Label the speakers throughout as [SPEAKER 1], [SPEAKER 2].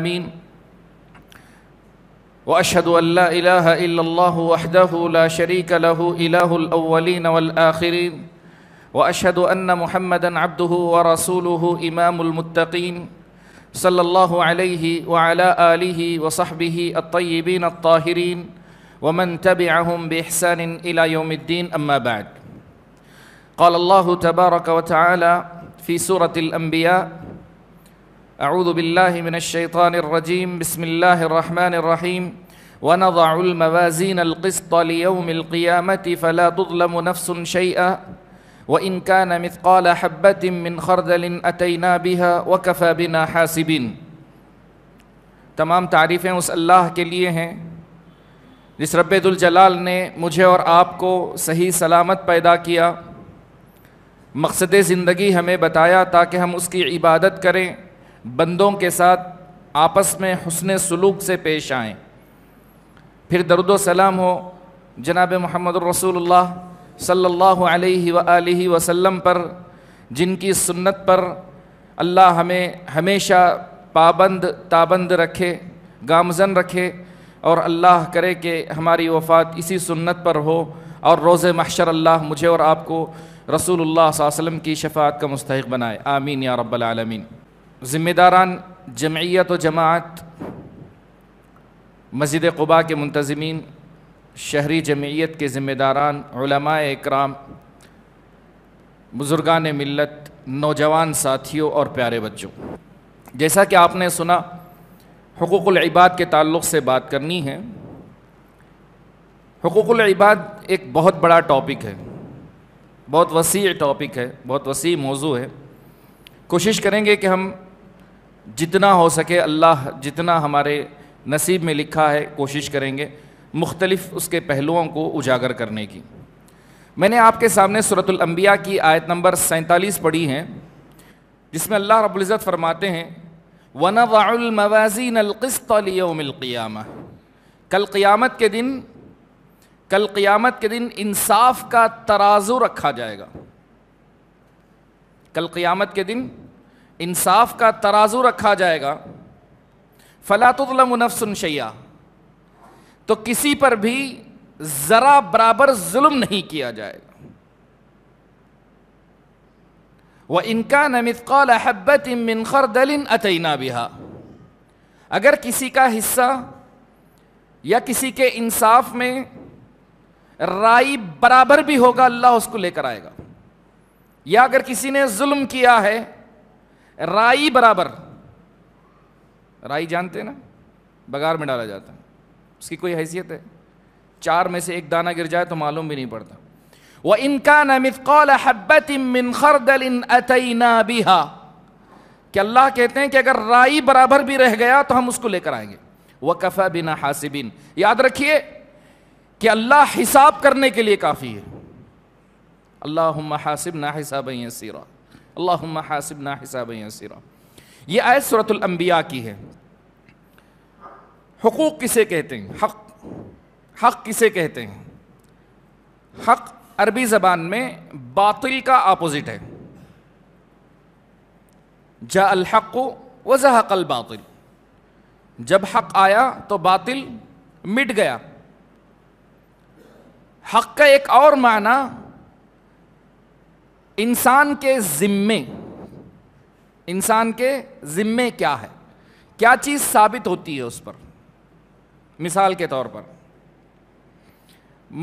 [SPEAKER 1] آمين وأشهد أن لا إله إلا الله وحده لا شريك له إله الأولين والآخرين وأشهد أن محمدا عبده ورسوله إمام المتقين صلى الله عليه وعلى آله وصحبه الطيبين الطاهرين ومن تبعهم بإحسان إلى يوم الدين أما بعد قال الله تبارك وتعالى في سورة الأنبياء أعوذ بالله من الشيطان الرجيم بسم الله الرحمن الرحيم ونضع الموازين القسط ليوم القيامة فلا تظلم نفس شيئا وإن كان مثقال حبة من خردل أتينا بها وكفى بنا حاسبين تمام اس तमाम तारीफ़ें उस अल्लाह के लिए الجلال نے مجھے اور آپ کو صحیح سلامت پیدا کیا مقصد زندگی ہمیں بتایا تاکہ ہم اس کی عبادت کریں बंदों के साथ आपस में हसन सलूक से पेश आएँ फिर दरुद सलाम हो जनाब मोहम्मद रसूलुल्लाह सल्लल्लाहु अलैहि वसल्लम पर जिनकी सुन्नत पर अल्लाह हमें हमेशा पाबंद ताबंद रखे गामजन रखे और अल्लाह करे कि हमारी वफ़ात इसी सुन्नत पर हो और रोज़ महशर अल्लाह मुझे और आपको रसूलुल्लाह वसल्लम की शफात का मुस्तक बनाए आमीन या रब्बल आलमीन ज़िम्मेदारान जमयत व जमात मस्जिद कुबा के मुंतज़मीन शहरी जमयत के ज़िम्मेदारान इक्राम बुज़ुर्गान मिलत नौजवान साथियों और प्यारे बच्चों जैसा कि आपने सुना हकूक़ुलबाद के ताल्लुक़ से बात करनी है हकूक़ुलबाद एक बहुत बड़ा टॉपिक है बहुत वसी टॉपिक है बहुत वसी मौजू है कोशिश करेंगे कि हम जितना हो सके अल्लाह जितना हमारे नसीब में लिखा है कोशिश करेंगे मुख्तलिफ़ उसके पहलुओं को उजागर करने की मैंने आपके सामने सूरतलम्बिया की आयत नंबर सैंतालीस पढ़ी हैं जिसमें अल्लाह रबुल्ज़त फरमाते हैं वनवाउलमवाजीन अलक़स्तमिलक़ियाम कल क़ियामत के दिन कल क़ियामत के दिन इंसाफ का तराजू रखा जाएगा कल क़ियामत के दिन इंसाफ का तराजू रखा जाएगा फलातुलम नफसन शैया तो किसी पर भी ज़रा बराबर जुल्म नहीं किया जाएगा वह इनका नमितकौल हब्बत मिन दलिन अतना बिहा अगर किसी का हिस्सा या किसी के इंसाफ में राय बराबर भी होगा अल्लाह उसको लेकर आएगा या अगर किसी ने जुल्म किया है राई बराबर राई जानते हैं ना बगार में डाला जाता है उसकी कोई हैसियत है चार में से एक दाना गिर जाए तो मालूम भी नहीं पड़ता वह इनका नमितकौल बिहा कि अल्लाह कहते हैं कि अगर राई बराबर भी रह गया तो हम उसको लेकर आएंगे वह कफ़ा बिना हासिबिन याद रखिए कि अल्लाह हिसाब करने के लिए काफ़ी है अल्लाह हासिब ना हिसाब सीरा अल्लाह हासिबना हिसाब यसीरा की है हकूक़ किसे कहते हैं हक हक किसे कहते हैं हक अरबी ज़बान में बातिल का आपोज़िट है जा अलहक वजहक अलबातिल जब हक आया तो बातिल मिट गया हक का एक और माना इंसान के जिम्मे इंसान के जिम्मे क्या है क्या चीज साबित होती है उस पर मिसाल के तौर पर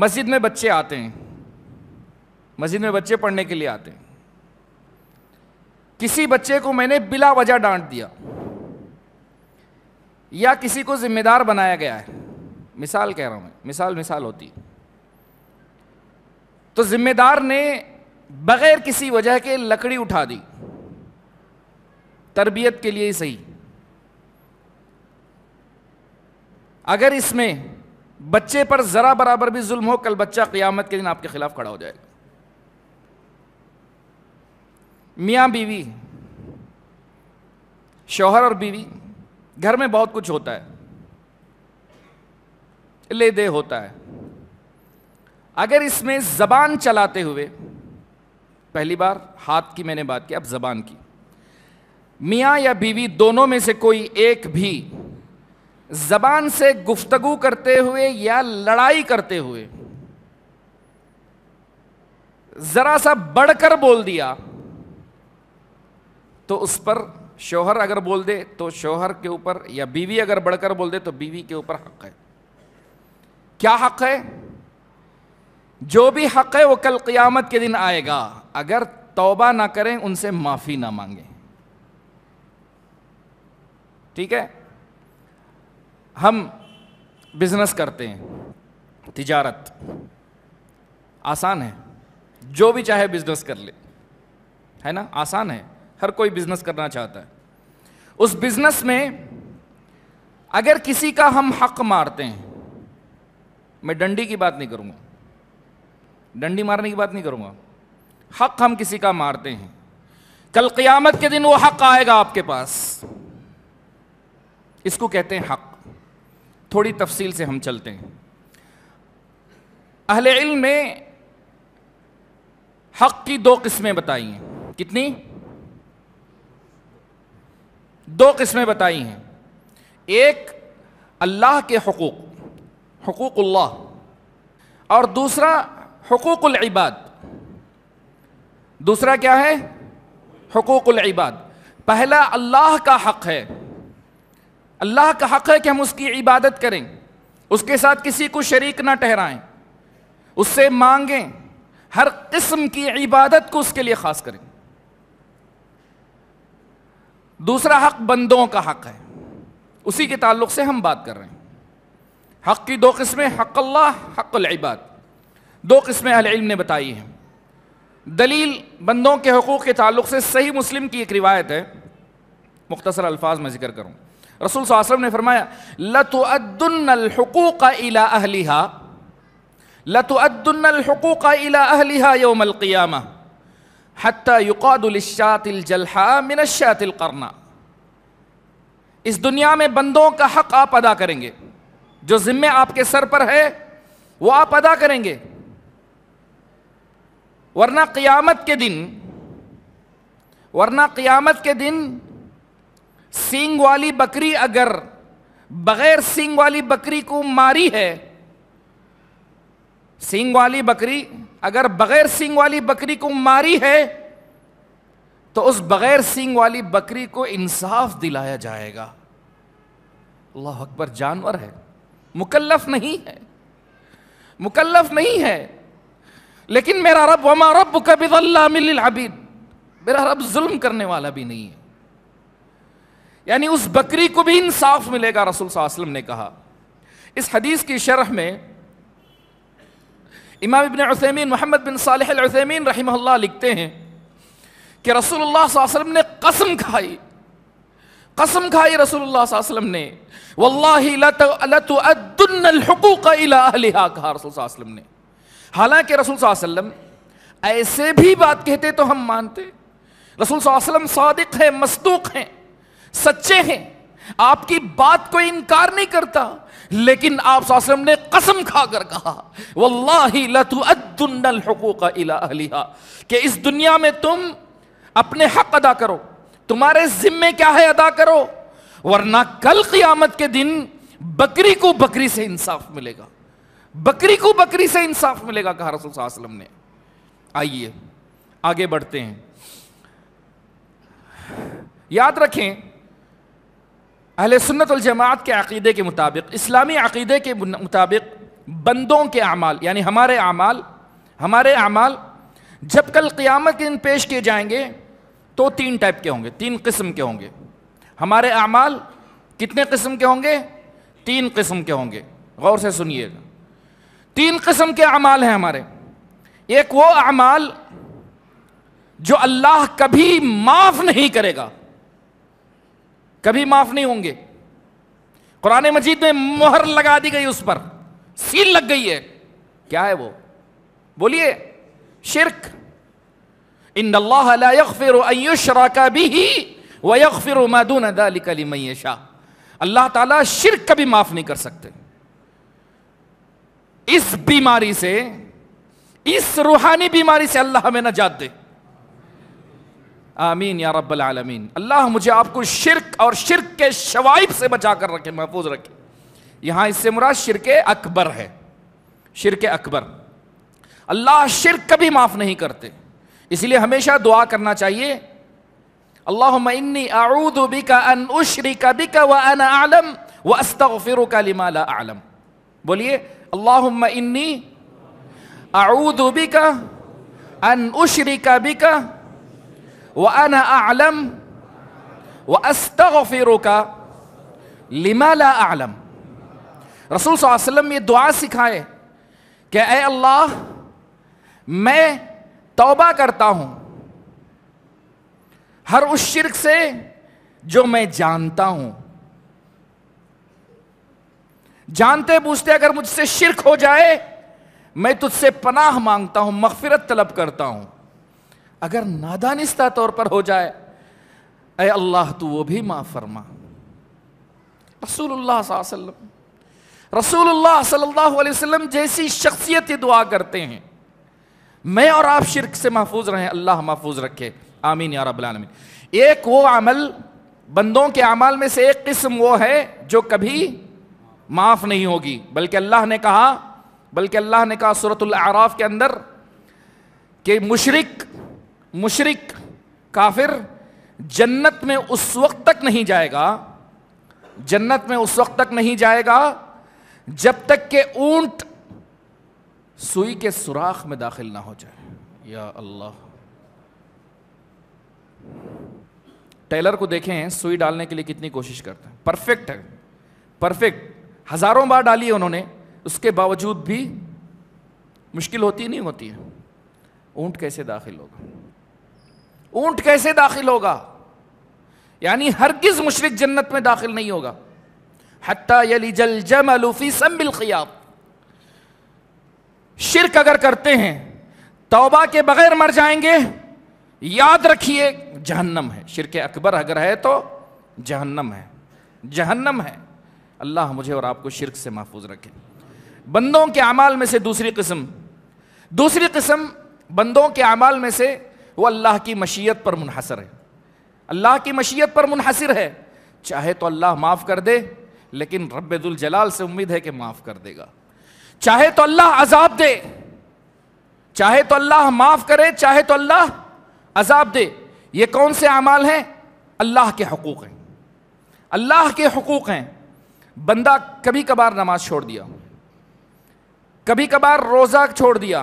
[SPEAKER 1] मस्जिद में बच्चे आते हैं मस्जिद में बच्चे पढ़ने के लिए आते हैं किसी बच्चे को मैंने बिला वजह डांट दिया या किसी को जिम्मेदार बनाया गया है मिसाल कह रहा हूं मैं मिसाल मिसाल होती तो जिम्मेदार ने बगैर किसी वजह के लकड़ी उठा दी तरबियत के लिए ही सही अगर इसमें बच्चे पर ज़रा बराबर भी जुल्म हो कल बच्चा कयामत के दिन आपके ख़िलाफ़ खड़ा हो जाएगा मिया बीवी शौहर और बीवी घर में बहुत कुछ होता है ले दे होता है अगर इसमें ज़बान चलाते हुए पहली बार हाथ की मैंने बात की अब जबान की मियाँ या बीवी दोनों में से कोई एक भी जबान से गुफ्तगु करते हुए या लड़ाई करते हुए जरा सा बढ़कर बोल दिया तो उस पर शोहर अगर बोल दे तो शोहर के ऊपर या बीवी अगर बढ़कर बोल दे तो बीवी के ऊपर हक है क्या हक है जो भी हक है वो कल क़ियामत के दिन आएगा अगर तौबा ना करें उनसे माफ़ी ना मांगें ठीक है हम बिजनेस करते हैं तिजारत आसान है जो भी चाहे बिजनेस कर ले है ना आसान है हर कोई बिजनेस करना चाहता है उस बिजनेस में अगर किसी का हम हक मारते हैं मैं डंडी की बात नहीं करूंगा डंडी मारने की बात नहीं करूंगा हक हम किसी का मारते हैं कल क़यामत के दिन वो हक आएगा आपके पास इसको कहते हैं हक थोड़ी तफसील से हम चलते हैं अहले इल्म ने हक की दो किस्में बताई हैं कितनी दो किस्में बताई हैं एक अल्लाह के हकूक़ हकूक़ुल्लाह और दूसरा हकूक़ुल इबाद दूसरा क्या है हकूक़ुल इबाद पहला अल्लाह का हक है अल्लाह का हक है कि हम उसकी इबादत करें उसके साथ किसी को शरीक ना ठहराएं उससे मांगें हर किस्म की इबादत को उसके लिए खास करें दूसरा हक बंदों का हक है उसी के ताल्लुक से हम बात कर रहे हैं हक की दो किस्में हक अल्लाह हक इबाद दो किस्में अलम ने बताई हैं दलील बंदों के हकूक़ के ताल्लुक से सही मुस्लिम की एक रिवायत है मुख्तसर अल्फाज में जिक्र करूँ रसूल सासम ने फरमाया लतुअदूक इला अहलिहा इला अहलिहा योमलक़ियाम हती करना इस दुनिया में बंदों का हक आप अदा करेंगे जो ज़िम्मे आपके सर पर है वो आप अदा करेंगे वरना क़यामत के दिन वरना क़यामत के दिन सींग वाली बकरी अगर बगैर सींग वाली बकरी को मारी है सींग वाली बकरी अगर बगैर सींग वाली बकरी को मारी है तो उस बगैर सींग वाली बकरी को इंसाफ दिलाया जाएगा अल्लाह अकबर जानवर है मुकल्लफ नहीं है मुकल्लफ नहीं है लेकिन मेरा रब वमा रब कबिदीद मेरा रब जुल्म करने वाला भी नहीं है यानी उस बकरी को भी इंसाफ मिलेगा रसूल वसल्लम ने कहा इस हदीस की शरह में इमाम इबन उसैमीन मोहम्मद बिन सालहसैमीन रही लिखते हैं कि रसूलुल्लाह वसल्लम ने कसम खाई कसम खाई रसूलुल्लाह वसल्लम ने वल्लाही लतुअद्दुन अल इला कहा रसूल वसल्लम ने हालांकि रसूल सल्लम ऐसे भी बात कहते तो हम मानते रसूल सल्लम सादिक हैं मस्तूक हैं सच्चे हैं आपकी बात को इनकार नहीं करता लेकिन आप वसल्लम ने कसम खाकर कहा वल्लाही कि इस दुनिया में तुम अपने हक अदा करो तुम्हारे जिम्मे क्या है अदा करो वरना कल क्यामत के दिन बकरी को बकरी से इंसाफ मिलेगा बकरी को बकरी से इंसाफ मिलेगा कहा रसूल वसल्लम ने आइए आगे बढ़ते हैं याद रखें अहल सुन्नत जमात के अकीदे के मुताबिक इस्लामी अकीदे के मुताबिक बंदों के अमाल यानी हमारे अमाल हमारे अमाल जब कल क्यामत के दिन पेश किए जाएंगे तो तीन टाइप के होंगे तीन किस्म के होंगे हमारे अमाल कितने किस्म के होंगे तीन किस्म के होंगे गौर से सुनिएगा तीन कस्म के अमाल हैं हमारे एक वो अमाल जो अल्लाह कभी माफ नहीं करेगा कभी माफ नहीं होंगे कुरान मजीद में मोहर लगा दी गई उस पर सील लग गई है क्या है वो बोलिए शिरक इन फिर शरा का भी ही फिर मैदून अली कली शाह अल्लाह ताला शिरक कभी माफ नहीं कर सकते इस बीमारी से इस रूहानी बीमारी से अल्लाह हमें नजात दे आमीन या रब्बल आलमीन अल्लाह मुझे आपको शिरक और शिरक के शवाइब से बचा कर रखे महफूज रखे यहां इससे मुराद शिरक अकबर है शिरक अकबर अल्लाह शिरक कभी माफ नहीं करते इसलिए हमेशा दुआ करना चाहिए अल्लाह इन्नी आऊदुबी का अन उशरी का बिका व अन आलम व अस्तफ़िर का लिमाला आलम बोलिए अल्लाहुम्मा इन्नी अऊदुबिका अन उशरिका बिका व अन आलम व अस्तगफिरुका लिमा ला आलम रसूल वसल्लम ये दुआ सिखाए कि ए अल्लाह मैं तौबा करता हूं हर उस शिरक से जो मैं जानता हूं जानते बूझते अगर मुझसे शिरक हो जाए मैं तुझसे पनाह मांगता हूं मगफिरत तलब करता हूं अगर नादानिस्ता तौर पर हो जाए अय अल्लाह तू वो भी माँ फरमा रसूलुल्लाह वसल्लम रसूलुल्लाह सल्लल्लाहु अलैहि वसल्लम जैसी शख्सियत ही दुआ करते हैं मैं और आप शिरक से महफूज रहें अल्लाह महफूज रखे आमीन या रबालमीन एक वो अमल बंदों के अमाल में से एक किस्म वो है जो कभी माफ नहीं होगी बल्कि अल्लाह ने कहा बल्कि अल्लाह ने कहा सूरतुल आराफ के अंदर कि मुशरक मुशरक काफिर जन्नत में उस वक्त तक नहीं जाएगा जन्नत में उस वक्त तक नहीं जाएगा जब तक के ऊंट सुई के सुराख में दाखिल ना हो जाए या अल्लाह टेलर को देखें सुई डालने के लिए कितनी कोशिश करता है परफेक्ट है परफेक्ट हजारों बार डाली है उन्होंने उसके बावजूद भी मुश्किल होती नहीं होती है ऊंट कैसे दाखिल होगा ऊंट कैसे दाखिल होगा यानी हर किस मुशरक जन्नत में दाखिल नहीं होगा हत्ता यली जल जम अलूफी सम्बिल खियाब शिरक अगर करते हैं तौबा के बगैर मर जाएंगे याद रखिए जहन्नम है शिरक अकबर अगर है तो जहन्नम है जहन्नम है अल्लाह मुझे और आपको शिरक से महफूज रखे बंदों के अमाल में से दूसरी किस्म दूसरी किस्म बंदों के अमाल में से वो अल्लाह की मशीयत पर मुनहसर है अल्लाह की मशीयत पर मुनहसर है चाहे तो अल्लाह माफ़ कर दे लेकिन रब्बुल जलाल से उम्मीद है कि माफ़ कर देगा चाहे तो अल्लाह अजाब दे चाहे तो अल्लाह माफ़ करे चाहे तो अल्लाह अजाब दे ये कौन से अमाल हैं अल्लाह के हकूक़ हैं अल्लाह के हकूक़ हैं बंदा कभी कभार नमाज छोड़ दिया कभी कभार रोज़ा छोड़ दिया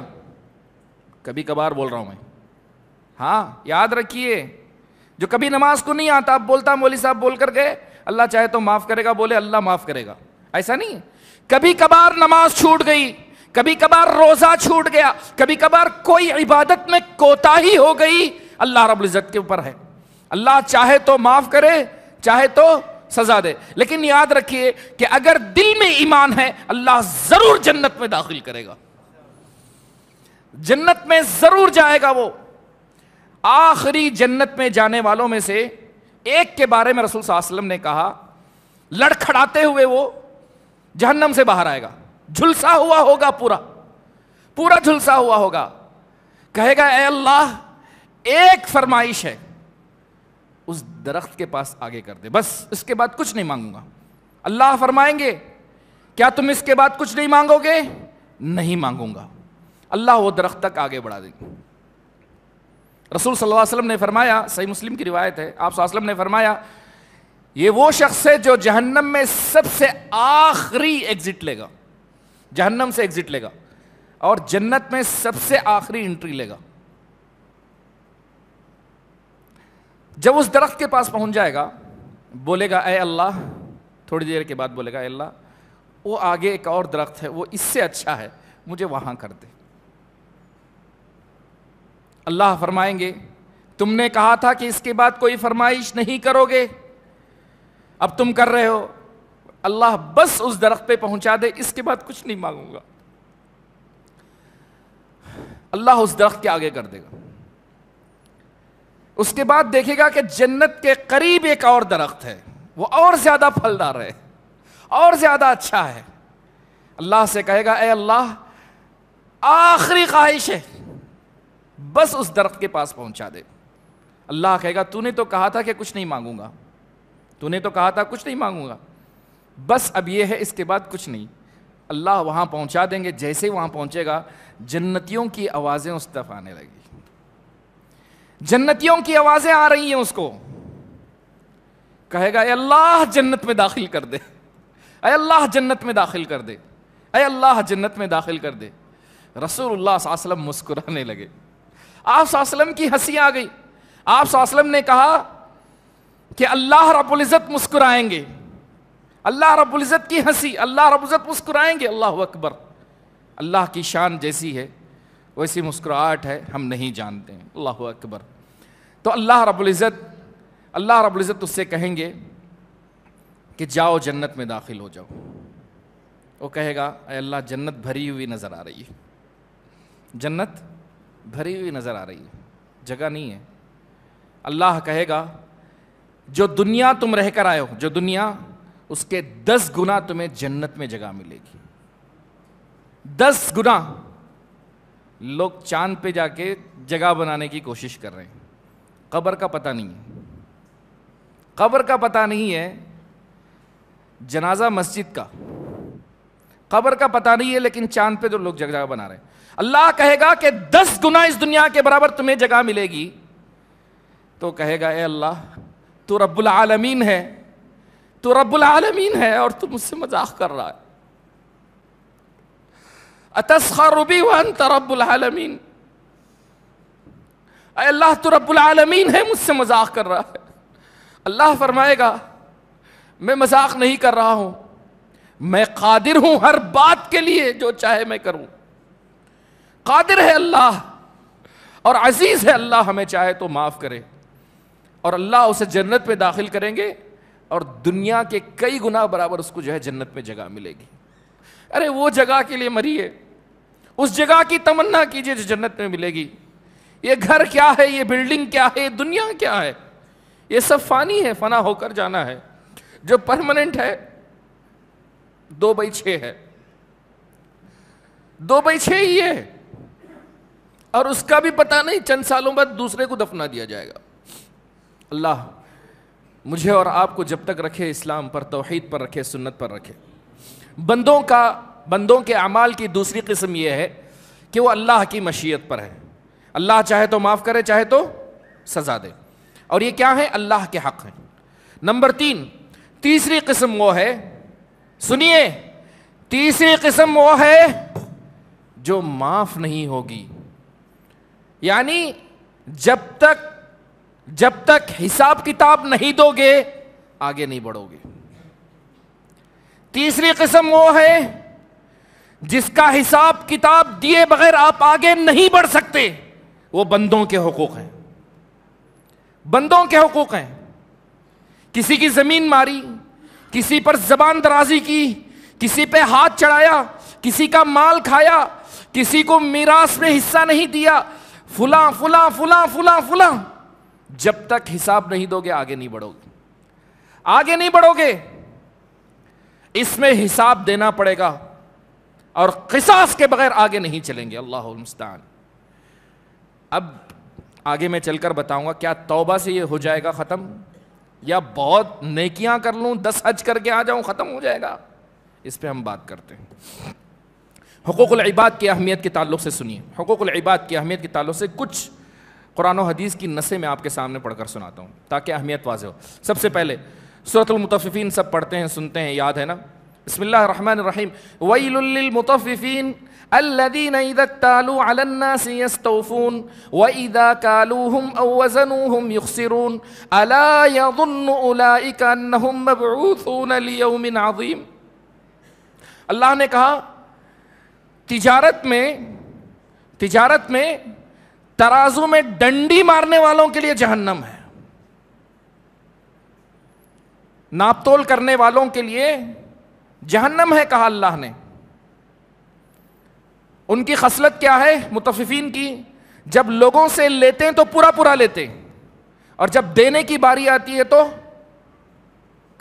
[SPEAKER 1] कभी कभार बोल रहा हूं मैं हाँ याद रखिए जो कभी नमाज को नहीं आता आप बोलता मौली साहब बोल कर गए अल्लाह चाहे तो माफ़ करेगा बोले अल्लाह माफ़ करेगा ऐसा नहीं कभी कभार नमाज छूट गई कभी कभार रोज़ा छूट गया कभी कभार कोई इबादत में कोताही हो गई अल्लाह रबुल्ज़त के ऊपर है अल्लाह चाहे तो माफ़ करे चाहे तो सजा दे लेकिन याद रखिए कि अगर दिल में ईमान है अल्लाह जरूर जन्नत में दाखिल करेगा जन्नत में जरूर जाएगा वो आखिरी जन्नत में जाने वालों में से एक के बारे में रसूल वसल्लम ने कहा लड़खड़ाते हुए वो जहन्नम से बाहर आएगा झुलसा हुआ होगा पूरा पूरा झुलसा हुआ होगा कहेगा ए अल्लाह एक फरमाइश है उस दरख्त के पास आगे कर दे बस इसके बाद कुछ नहीं मांगूंगा अल्लाह फरमाएंगे क्या तुम इसके बाद कुछ नहीं मांगोगे नहीं मांगूंगा अल्लाह वो दरख्त तक आगे बढ़ा देंगे रसूल सल्लल्लाहु अलैहि वसल्लम ने फरमाया सही मुस्लिम की रिवायत है आप सल्लम ने फरमाया ये वो शख्स है जो जहन्नम में सबसे आखिरी एग्जिट लेगा जहन्नम से एग्जिट लेगा और जन्नत में सबसे आखिरी एंट्री लेगा जब उस दरख्त के पास पहुंच जाएगा बोलेगा ए अल्लाह थोड़ी देर के बाद बोलेगा अल्लाह वो आगे एक और दरख्त है वो इससे अच्छा है मुझे वहां कर दे अल्लाह फरमाएंगे तुमने कहा था कि इसके बाद कोई फरमाइश नहीं करोगे अब तुम कर रहे हो अल्लाह बस उस दरख्त पे पहुंचा दे इसके बाद कुछ नहीं मांगूंगा अल्लाह उस दरख्त के आगे कर देगा उसके बाद देखेगा कि जन्नत के करीब एक और दरख्त है वो और ज़्यादा फलदार है और ज़्यादा अच्छा है अल्लाह से कहेगा ए अल्लाह आखिरी ख्वाहिश है बस उस दरख्त के पास पहुंचा दे अल्लाह कहेगा तूने तो कहा था कि कुछ नहीं मांगूंगा तूने तो कहा था कुछ नहीं मांगूंगा बस अब यह है इसके बाद कुछ नहीं अल्लाह वहाँ पहुँचा देंगे जैसे ही वहां पहुंचेगा जन्नतियों की आवाज़ें उस तरफ आने लगी जन्नतियों की आवाजें आ रही हैं उसको कहेगा अल्लाह जन्नत में दाखिल कर दे अल्लाह जन्नत में दाखिल कर दे अल्लाह जन्नत में दाखिल कर दे रसूलुल्लाह वसल्लम मुस्कुराने लगे आप वसल्लम की हंसी आ गई आप वसल्लम ने कहा कि अल्लाह रबुल्ज़त मुस्कुराएंगे अल्लाह रबुल्ज़त की हंसी अल्लाह रबुल्ज़त मुस्कुराएंगे अल्लाह अकबर अल्लाह की शान जैसी है वैसी मुस्कुराहट है हम नहीं जानते हैं अल्लाह अकबर तो अल्लाह रबुल्ज़त अल्लाह रबुल्ज़त उससे कहेंगे कि जाओ जन्नत में दाखिल हो जाओ वो कहेगा अल्लाह जन्नत भरी हुई नज़र आ रही है जन्नत भरी हुई नज़र आ रही है जगह नहीं है अल्लाह कहेगा जो दुनिया तुम कर आए हो जो दुनिया उसके दस गुना तुम्हें जन्नत में जगह मिलेगी दस गुना लोग चांद पे जाके जगह बनाने की कोशिश कर रहे हैं कब्र का पता नहीं है कब्र का पता नहीं है जनाजा मस्जिद का कब्र का पता नहीं है लेकिन चांद पे तो लोग जगह बना रहे हैं अल्लाह कहेगा कि दस गुना इस दुनिया के बराबर तुम्हें जगह मिलेगी तो कहेगा ए अल्लाह तो रब्बुल आलमीन है तो रब्बुल आलमीन है और तू मुझसे मजाक कर रहा है अतस्खरुबी वन आलमीन अल्लाह तो आलमीन है मुझसे मजाक कर रहा है अल्लाह फरमाएगा मैं मजाक नहीं कर रहा हूं मैं कादिर हूं हर बात के लिए जो चाहे मैं करूं कादिर है अल्लाह और अजीज़ है अल्लाह हमें चाहे तो माफ़ करे और अल्लाह उसे जन्नत में दाखिल करेंगे और दुनिया के कई गुना बराबर उसको जो है जन्नत में जगह मिलेगी अरे वो जगह के लिए मरिए उस जगह की तमन्ना कीजिए जो जन्नत में मिलेगी ये घर क्या है ये बिल्डिंग क्या है ये दुनिया क्या है ये सब फानी है फना होकर जाना है जो परमानेंट है दो बाई छ है दो बाई छ ही है और उसका भी पता नहीं चंद सालों बाद दूसरे को दफना दिया जाएगा अल्लाह मुझे और आपको जब तक रखे इस्लाम पर तोहहीद पर रखे सुन्नत पर रखे बंदों का बंदों के अमाल की दूसरी किस्म यह है कि वो अल्लाह की मशीयत पर है अल्लाह चाहे तो माफ़ करे चाहे तो सज़ा दे और ये क्या है अल्लाह के हक़ हैं नंबर तीन तीसरी किस्म वो है सुनिए तीसरी किस्म वो है जो माफ़ नहीं होगी यानी जब तक जब तक हिसाब किताब नहीं दोगे आगे नहीं बढ़ोगे तीसरी किस्म वो है जिसका हिसाब किताब दिए बगैर आप आगे नहीं बढ़ सकते वो बंदों के हकूक हैं बंदों के हकूक हैं किसी की जमीन मारी किसी पर जबान दराजी की किसी पे हाथ चढ़ाया किसी का माल खाया किसी को मीरास में हिस्सा नहीं दिया फुला फुला फुला फुला फुला जब तक हिसाब नहीं दोगे आगे नहीं बढ़ोगे आगे नहीं बढ़ोगे इसमें हिसाब देना पड़ेगा और किसास के बगैर आगे नहीं चलेंगे अल्लाह मुस्तान अब आगे मैं चलकर बताऊंगा क्या तौबा से ये हो जाएगा ख़त्म या बहुत नेकियां कर लूँ दस हज करके आ जाऊँ ख़त्म हो जाएगा इस पर हम बात करते हैं हकूक़ल इबाद की अहमियत के ताल्लुक से सुनिए हकूक़ल इबाद की अहमियत के ताल्लुक से कुछ कुरान हदीस की नसें में आपके सामने पढ़कर सुनाता हूँ ताकि अहमियत वाज हो सबसे पहले सूरतमतफ़िन सब पढ़ते हैं सुनते हैं याद है ना بسم الله الرحمن الرحيم ويل للمطففين الذين إذا اكتالوا على الناس يستوفون وإذا كالوهم أو وزنوهم يخسرون ألا يظن أولئك أنهم مبعوثون ليوم عظيم अल्लाह ने कहा तिजारत में तिजारत में तराजू में डंडी मारने वालों के लिए जहन्नम है नापतोल करने वालों के लिए जहन्नम है कहा अल्लाह ने उनकी खसलत क्या है मुतफिफिन की जब लोगों से लेते हैं तो पूरा पूरा लेते हैं और जब देने की बारी आती है तो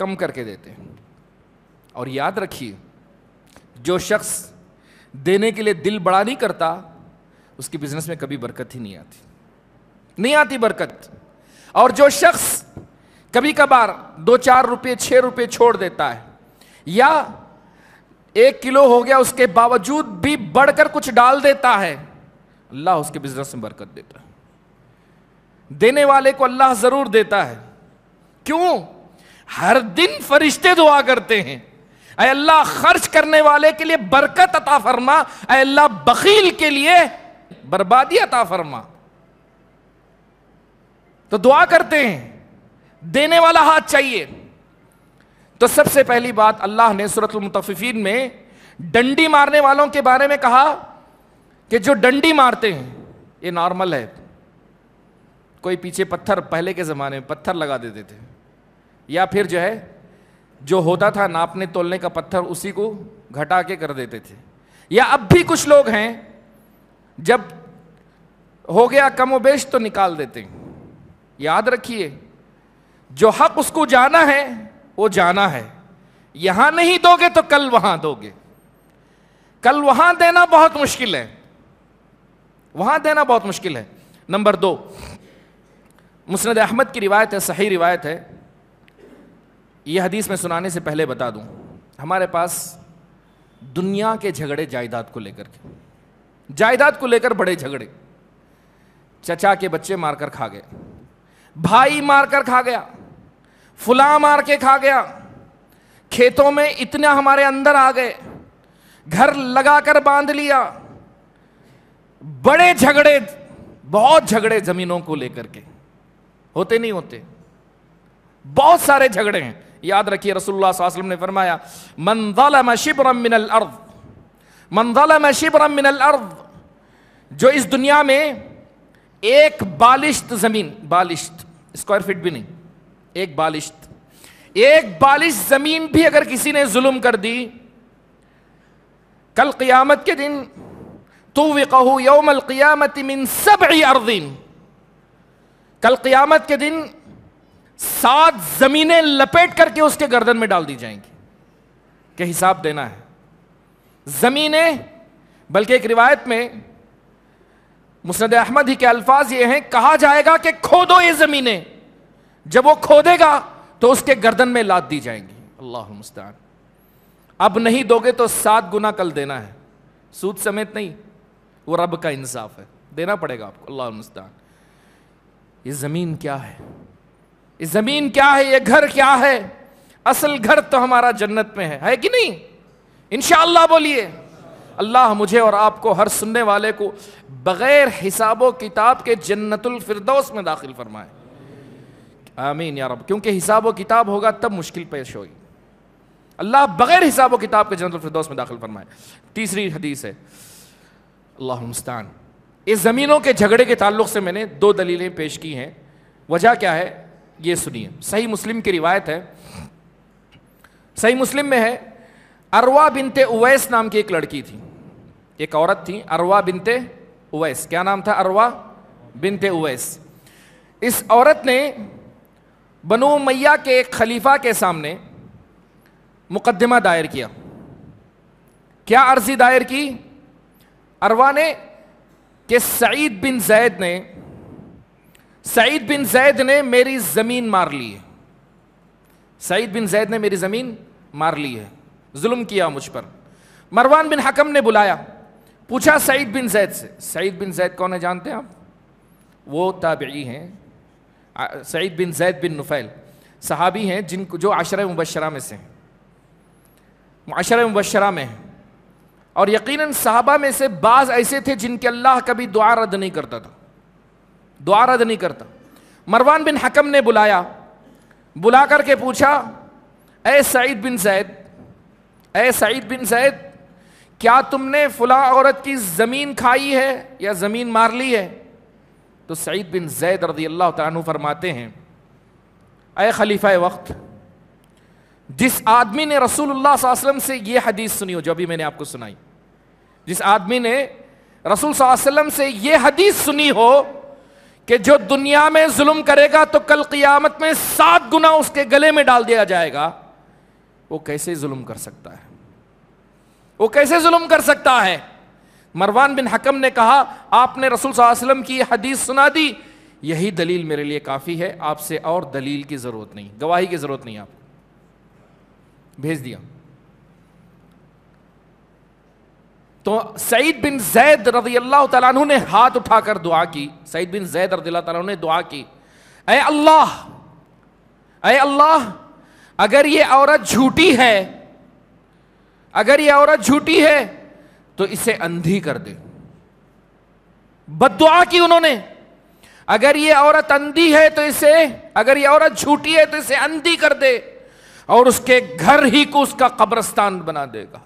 [SPEAKER 1] कम करके देते हैं और याद रखिए जो शख्स देने के लिए दिल बड़ा नहीं करता उसकी बिजनेस में कभी बरकत ही नहीं आती नहीं आती बरकत और जो शख्स कभी कभार दो चार रुपये छः रुपये छोड़ देता है या एक किलो हो गया उसके बावजूद भी बढ़कर कुछ डाल देता है अल्लाह उसके बिजनेस में बरकत देता है देने वाले को अल्लाह जरूर देता है क्यों हर दिन फरिश्ते दुआ करते हैं अय अल्लाह खर्च करने वाले के लिए बरकत अता फरमा अय अल्लाह बकील के लिए बर्बादी अता फरमा तो दुआ करते हैं देने वाला हाथ चाहिए तो सबसे पहली बात अल्लाह ने मुतफिफिन में डंडी मारने वालों के बारे में कहा कि जो डंडी मारते हैं ये नॉर्मल है कोई पीछे पत्थर पहले के ज़माने में पत्थर लगा देते थे या फिर जो है जो होता था नापने तोलने का पत्थर उसी को घटा के कर देते थे या अब भी कुछ लोग हैं जब हो गया कम तो निकाल देते हैं याद रखिए जो हक उसको जाना है वो जाना है यहां नहीं दोगे तो कल वहां दोगे कल वहां देना बहुत मुश्किल है वहां देना बहुत मुश्किल है नंबर दो मुस्ंद अहमद की रिवायत है सही रिवायत है यह हदीस में सुनाने से पहले बता दूं हमारे पास दुनिया के झगड़े जायदाद को लेकर के जायदाद को लेकर बड़े झगड़े चचा के बच्चे मारकर खा गए भाई मारकर खा गया फुला मार के खा गया खेतों में इतना हमारे अंदर आ गए घर लगाकर बांध लिया बड़े झगड़े बहुत झगड़े जमीनों को लेकर के होते नहीं होते बहुत सारे झगड़े हैं याद रखिए रसुल्ला वसलम ने फरमाया मंदालम शिबरम मिनल अर्द मंदालम शिबरम मिनल अर्द जो इस दुनिया में एक बालिश्त जमीन बालिश्त स्क्वायर फीट भी नहीं एक बालिश एक बालिश जमीन भी अगर किसी ने जुल्म कर दी कल क़ियामत के दिन तो विकहू यौमल क़ियामत मिन सब अर्दीन कल क़ियामत के दिन सात ज़मीनें लपेट करके उसके गर्दन में डाल दी जाएंगी के हिसाब देना है ज़मीनें बल्कि एक रिवायत में मुसद अहमद ही के अल्फाज ये हैं कहा जाएगा कि खो दो ये ज़मीनें जब वो खोदेगा तो उसके गर्दन में लाद दी जाएंगी अल्लाह मुस्तान अब नहीं दोगे तो सात गुना कल देना है सूद समेत नहीं वो रब का इंसाफ है देना पड़ेगा आपको अल्लाह मुस्तान ये ज़मीन क्या है ये ज़मीन क्या है ये घर क्या है असल घर तो हमारा जन्नत में है है कि नहीं इन बोलिए अल्लाह मुझे और आपको हर सुनने वाले को बग़ैर हिसाबो किताब के जन्नतुल फिरदौस में दाखिल फरमाए आमीन या रब क्योंकि हिसाब व किताब होगा तब मुश्किल पेश होगी अल्लाह बगैर हिसाब व किताब के फिरदौस में दाखिल फरमाए तीसरी हदीस है अल्लाह मुस्तान इस ज़मीनों के झगड़े के ताल्लुक से मैंने दो दलीलें पेश की हैं वजह क्या है ये सुनिए सही मुस्लिम की रिवायत है सही मुस्लिम में है अरवा बिनते उवैस नाम की एक लड़की थी एक औरत थी अरवा बिनते उवैस क्या नाम था अरवा बिनते उवैस इस औरत ने बनो मैया के एक खलीफा के सामने मुकदमा दायर किया क्या अर्जी दायर की अरवा ने कि सईद बिन जैद ने सईद बिन जैद ने मेरी ज़मीन मार ली है सईद बिन जैद ने मेरी ज़मीन मार ली है जुल्म किया मुझ पर मरवान बिन हकम ने बुलाया पूछा सईद बिन जैद से सईद बिन जैद कौन है जानते हैं आप वो ताबी हैं सईद बिन जैद बिन नुफैल सहाबी हैं जिनको जो आशर मुबशरा में से हैं आशर मुबशरा में हैं और यकीनन साहबा में से बाज ऐसे थे जिनके अल्लाह कभी दुआ रद्द नहीं करता था दुआ रद्द नहीं करता मरवान बिन हकम ने बुलाया बुला करके पूछा ए सईद बिन जैद ए सईद बिन जैद क्या तुमने फुला औरत की ज़मीन खाई है या ज़मीन मार ली है तो सईद बिन जैद रजी अल्लाह तु फरमाते हैं अय खलीफा वक्त जिस आदमी ने रसूलुल्लाह वसल्लम से यह हदीस सुनी हो जो अभी मैंने आपको सुनाई जिस आदमी ने रसूल वसल्लम से यह हदीस सुनी हो कि जो दुनिया में जुल्म करेगा तो कल क़ियामत में सात गुना उसके गले में डाल दिया जाएगा वो कैसे जुल्म कर सकता है वो कैसे जुल्म कर सकता है मरवान बिन हकम ने कहा आपने रसूल वसल्लम की हदीस सुना दी यही दलील मेरे लिए काफ़ी है आपसे और दलील की ज़रूरत नहीं गवाही की ज़रूरत नहीं आप भेज दिया तो सईद बिन जैद रजी अल्लाह तु ने हाथ उठाकर दुआ की सईद बिन जैद रजी अल्लाह ने दुआ की अय अल्लाह अय अल्लाह अगर ये औरत झूठी है अगर ये औरत झूठी है तो इसे अंधी कर दे बदुआ की उन्होंने अगर ये औरत अंधी है तो इसे अगर ये औरत झूठी है तो इसे अंधी कर दे और उसके घर ही को उसका कब्रस्तान बना देगा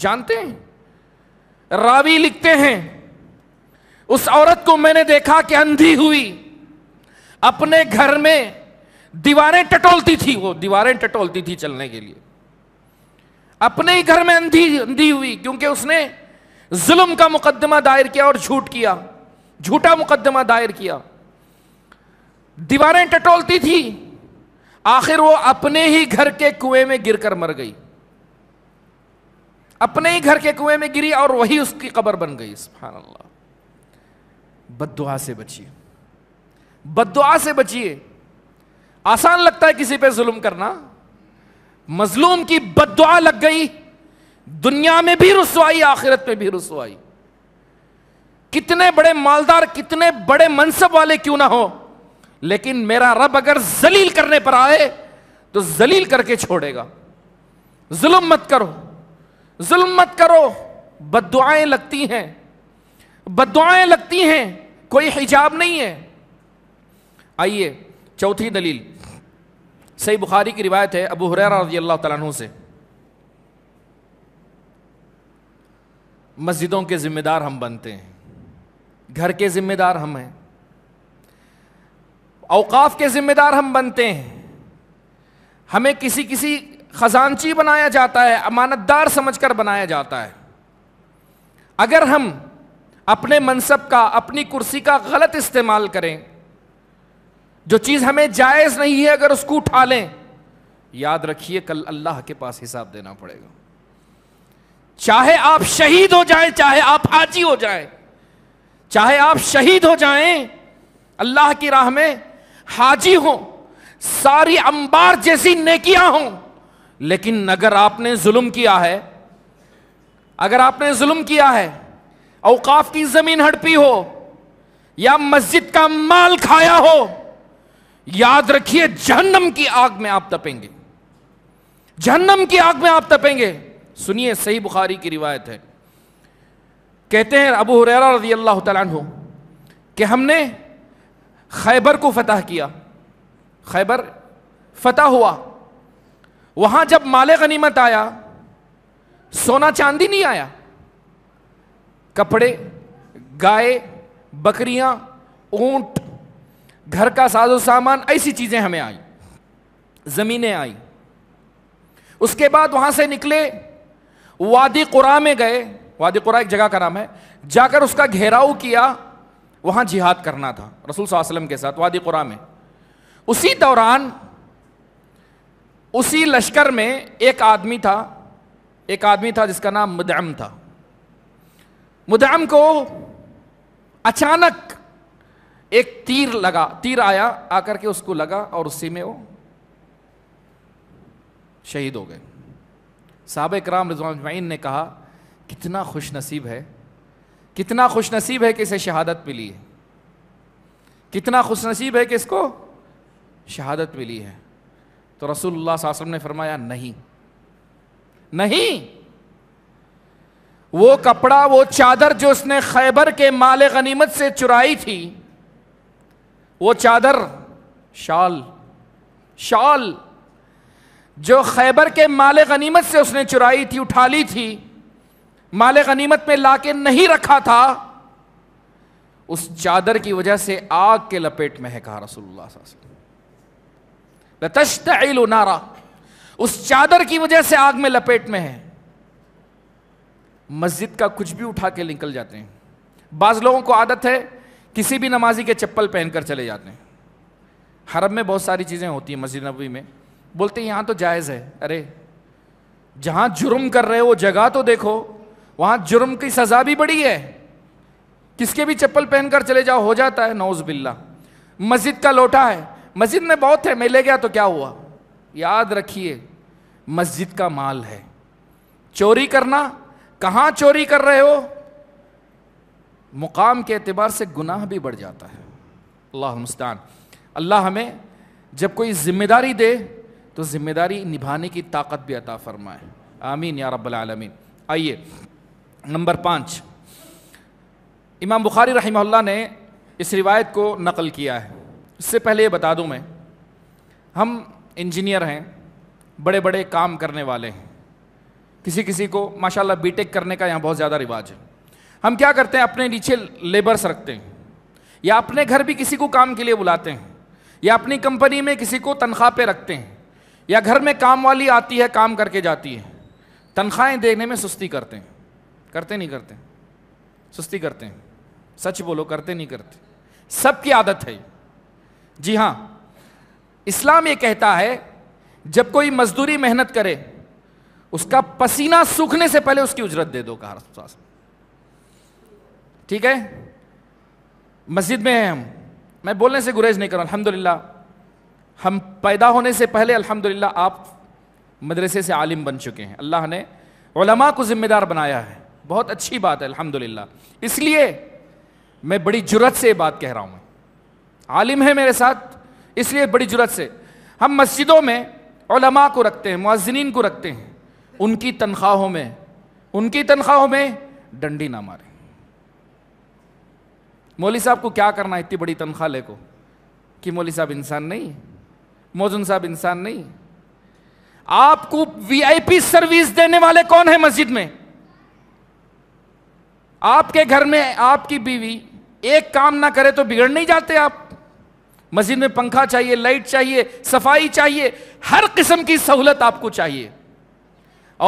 [SPEAKER 1] जानते हैं रावी लिखते हैं उस औरत को मैंने देखा कि अंधी हुई अपने घर में दीवारें टटोलती थी वो दीवारें टटोलती थी चलने के लिए अपने ही घर में अंधी अंधी हुई क्योंकि उसने जुल्म का मुकदमा दायर किया और झूठ किया झूठा मुकदमा दायर किया दीवारें टटोलती थी आखिर वो अपने ही घर के कुएं में गिरकर मर गई अपने ही घर के कुएं में गिरी और वही उसकी कबर बन गई अल्लाह बदुआ से बचिए बदुआ से बचिए आसान लगता है किसी पे जुल्म करना मजलूम की बदुआ लग गई दुनिया में भी रसवाई आखिरत में भी रसवाई कितने बड़े मालदार कितने बड़े मनसब वाले क्यों ना हो लेकिन मेरा रब अगर जलील करने पर आए तो जलील करके छोड़ेगा जुल्म मत करो जुल्म मत करो बदुआएं लगती हैं बदुआएं लगती हैं कोई हिजाब नहीं है आइए चौथी दलील सही बुखारी की रिवायत है अबू हुरैरा रजी अल्लाह तु से मस्जिदों के ज़िम्मेदार हम बनते हैं घर के ज़िम्मेदार हम हैं अवकाफ के ज़िम्मेदार हम बनते हैं हमें किसी किसी खजानची बनाया जाता है अमानतदार समझकर बनाया जाता है अगर हम अपने मनसब का अपनी कुर्सी का गलत इस्तेमाल करें जो चीज हमें जायज नहीं है अगर उसको उठा लें याद रखिए कल अल्लाह के पास हिसाब देना पड़ेगा चाहे आप शहीद हो जाएं चाहे आप हाजी हो जाएं चाहे आप शहीद हो जाएं अल्लाह की राह में हाजी हो सारी अंबार जैसी नेकियां हों लेकिन अगर आपने जुल्म किया है अगर आपने जुल्म किया है अवकाफ की जमीन हड़पी हो या मस्जिद का माल खाया हो याद रखिए जहन्नम की आग में आप तपेंगे जहन्नम की आग में आप तपेंगे सुनिए सही बुखारी की रिवायत है कहते हैं अबू हुरैरा रजी अल्लाह तु कि हमने खैबर को फतह किया खैबर फतह हुआ वहां जब माले गनीमत आया सोना चांदी नहीं आया कपड़े गाय बकरियां ऊंट घर का साजो सामान ऐसी चीजें हमें आई जमीनें आई उसके बाद वहां से निकले वादी कुरा में गए वादी कुरा एक जगह का नाम है जाकर उसका घेराव किया वहां जिहाद करना था रसूल वसल्लम के साथ वादी कुरा में उसी दौरान उसी लश्कर में एक आदमी था एक आदमी था जिसका नाम मुदम था मुदम को अचानक एक तीर लगा तीर आया आकर के उसको लगा और उसी में वो शहीद हो गए साहब राम रजवान ने कहा कितना खुश नसीब है कितना खुश नसीब है कि इसे शहादत मिली है कितना खुश नसीब है कि इसको शहादत मिली है तो रसूलुल्लाह वसल्लम ने फरमाया नहीं नहीं वो कपड़ा वो चादर जो उसने खैबर के माल गनीमत से चुराई थी वो चादर शाल शाल जो खैबर के माल गनीमत से उसने चुराई थी उठा ली थी माल गनीमत में लाके नहीं रखा था उस चादर की वजह से आग के लपेट में है कहा रसुल्ला नारा उस चादर की वजह से आग में लपेट में है मस्जिद का कुछ भी उठा के निकल जाते हैं बाज लोगों को आदत है किसी भी नमाजी के चप्पल पहनकर चले जाते हैं हरम में बहुत सारी चीज़ें होती हैं मस्जिद नबी में बोलते हैं यहाँ तो जायज़ है अरे जहाँ जुर्म कर रहे हो जगह तो देखो वहाँ जुर्म की सज़ा भी बड़ी है किसके भी चप्पल पहनकर चले जाओ हो जाता है नौज बिल्ला मस्जिद का लोटा है मस्जिद में बहुत है मैं ले गया तो क्या हुआ याद रखिए मस्जिद का माल है चोरी करना कहाँ चोरी कर रहे हो मुकाम के अतबार से गुनाह भी बढ़ जाता है अल्लाह मुस्तान अल्लाह हमें जब कोई ज़िम्मेदारी दे तो ज़िम्मेदारी निभाने की ताकत भी अता फरमाए आमीन या रबालमीन आइए नंबर पाँच इमाम बुखारी रही ने इस रिवायत को नकल किया है इससे पहले ये बता दूँ मैं हम इंजीनियर हैं बड़े बड़े काम करने वाले हैं किसी किसी को माशाल्लाह बीटेक करने का यहाँ बहुत ज़्यादा रिवाज है हम क्या करते हैं अपने नीचे लेबर्स रखते हैं या अपने घर भी किसी को काम के लिए बुलाते हैं या अपनी कंपनी में किसी को तनख्वाह पे रखते हैं या घर में काम वाली आती है काम करके जाती है तनख्वाहें देने में सुस्ती करते हैं करते नहीं करते सुस्ती करते हैं सच बोलो करते नहीं करते सबकी आदत है जी हाँ इस्लाम ये कहता है जब कोई मजदूरी मेहनत करे उसका पसीना सूखने से पहले उसकी उजरत दे दो कहा ठीक है मस्जिद में हैं हम मैं बोलने से गुरेज नहीं कर रहा अल्हम्दुलिल्लाह हम पैदा होने से पहले अल्हम्दुलिल्लाह आप मदरसे से आलिम बन चुके हैं अल्लाह ने नेमा को ज़िम्मेदार बनाया है बहुत अच्छी बात है अल्हम्दुलिल्लाह इसलिए मैं बड़ी जुरत से बात कह रहा हूँ आलिम है मेरे साथ इसलिए बड़ी जुरत से हम मस्जिदों में उलमा को रखते हैं मुआजनिन को रखते हैं उनकी तनख्वाहों में उनकी तनख्वाहों में डंडी ना मारें मौली साहब को क्या करना इतनी बड़ी तनख्वाह ले को कि मौली साहब इंसान नहीं मोजुन साहब इंसान नहीं आपको वीआईपी सर्विस देने वाले कौन है मस्जिद में आपके घर में आपकी बीवी एक काम ना करे तो बिगड़ नहीं जाते आप मस्जिद में पंखा चाहिए लाइट चाहिए सफाई चाहिए हर किस्म की सहूलत आपको चाहिए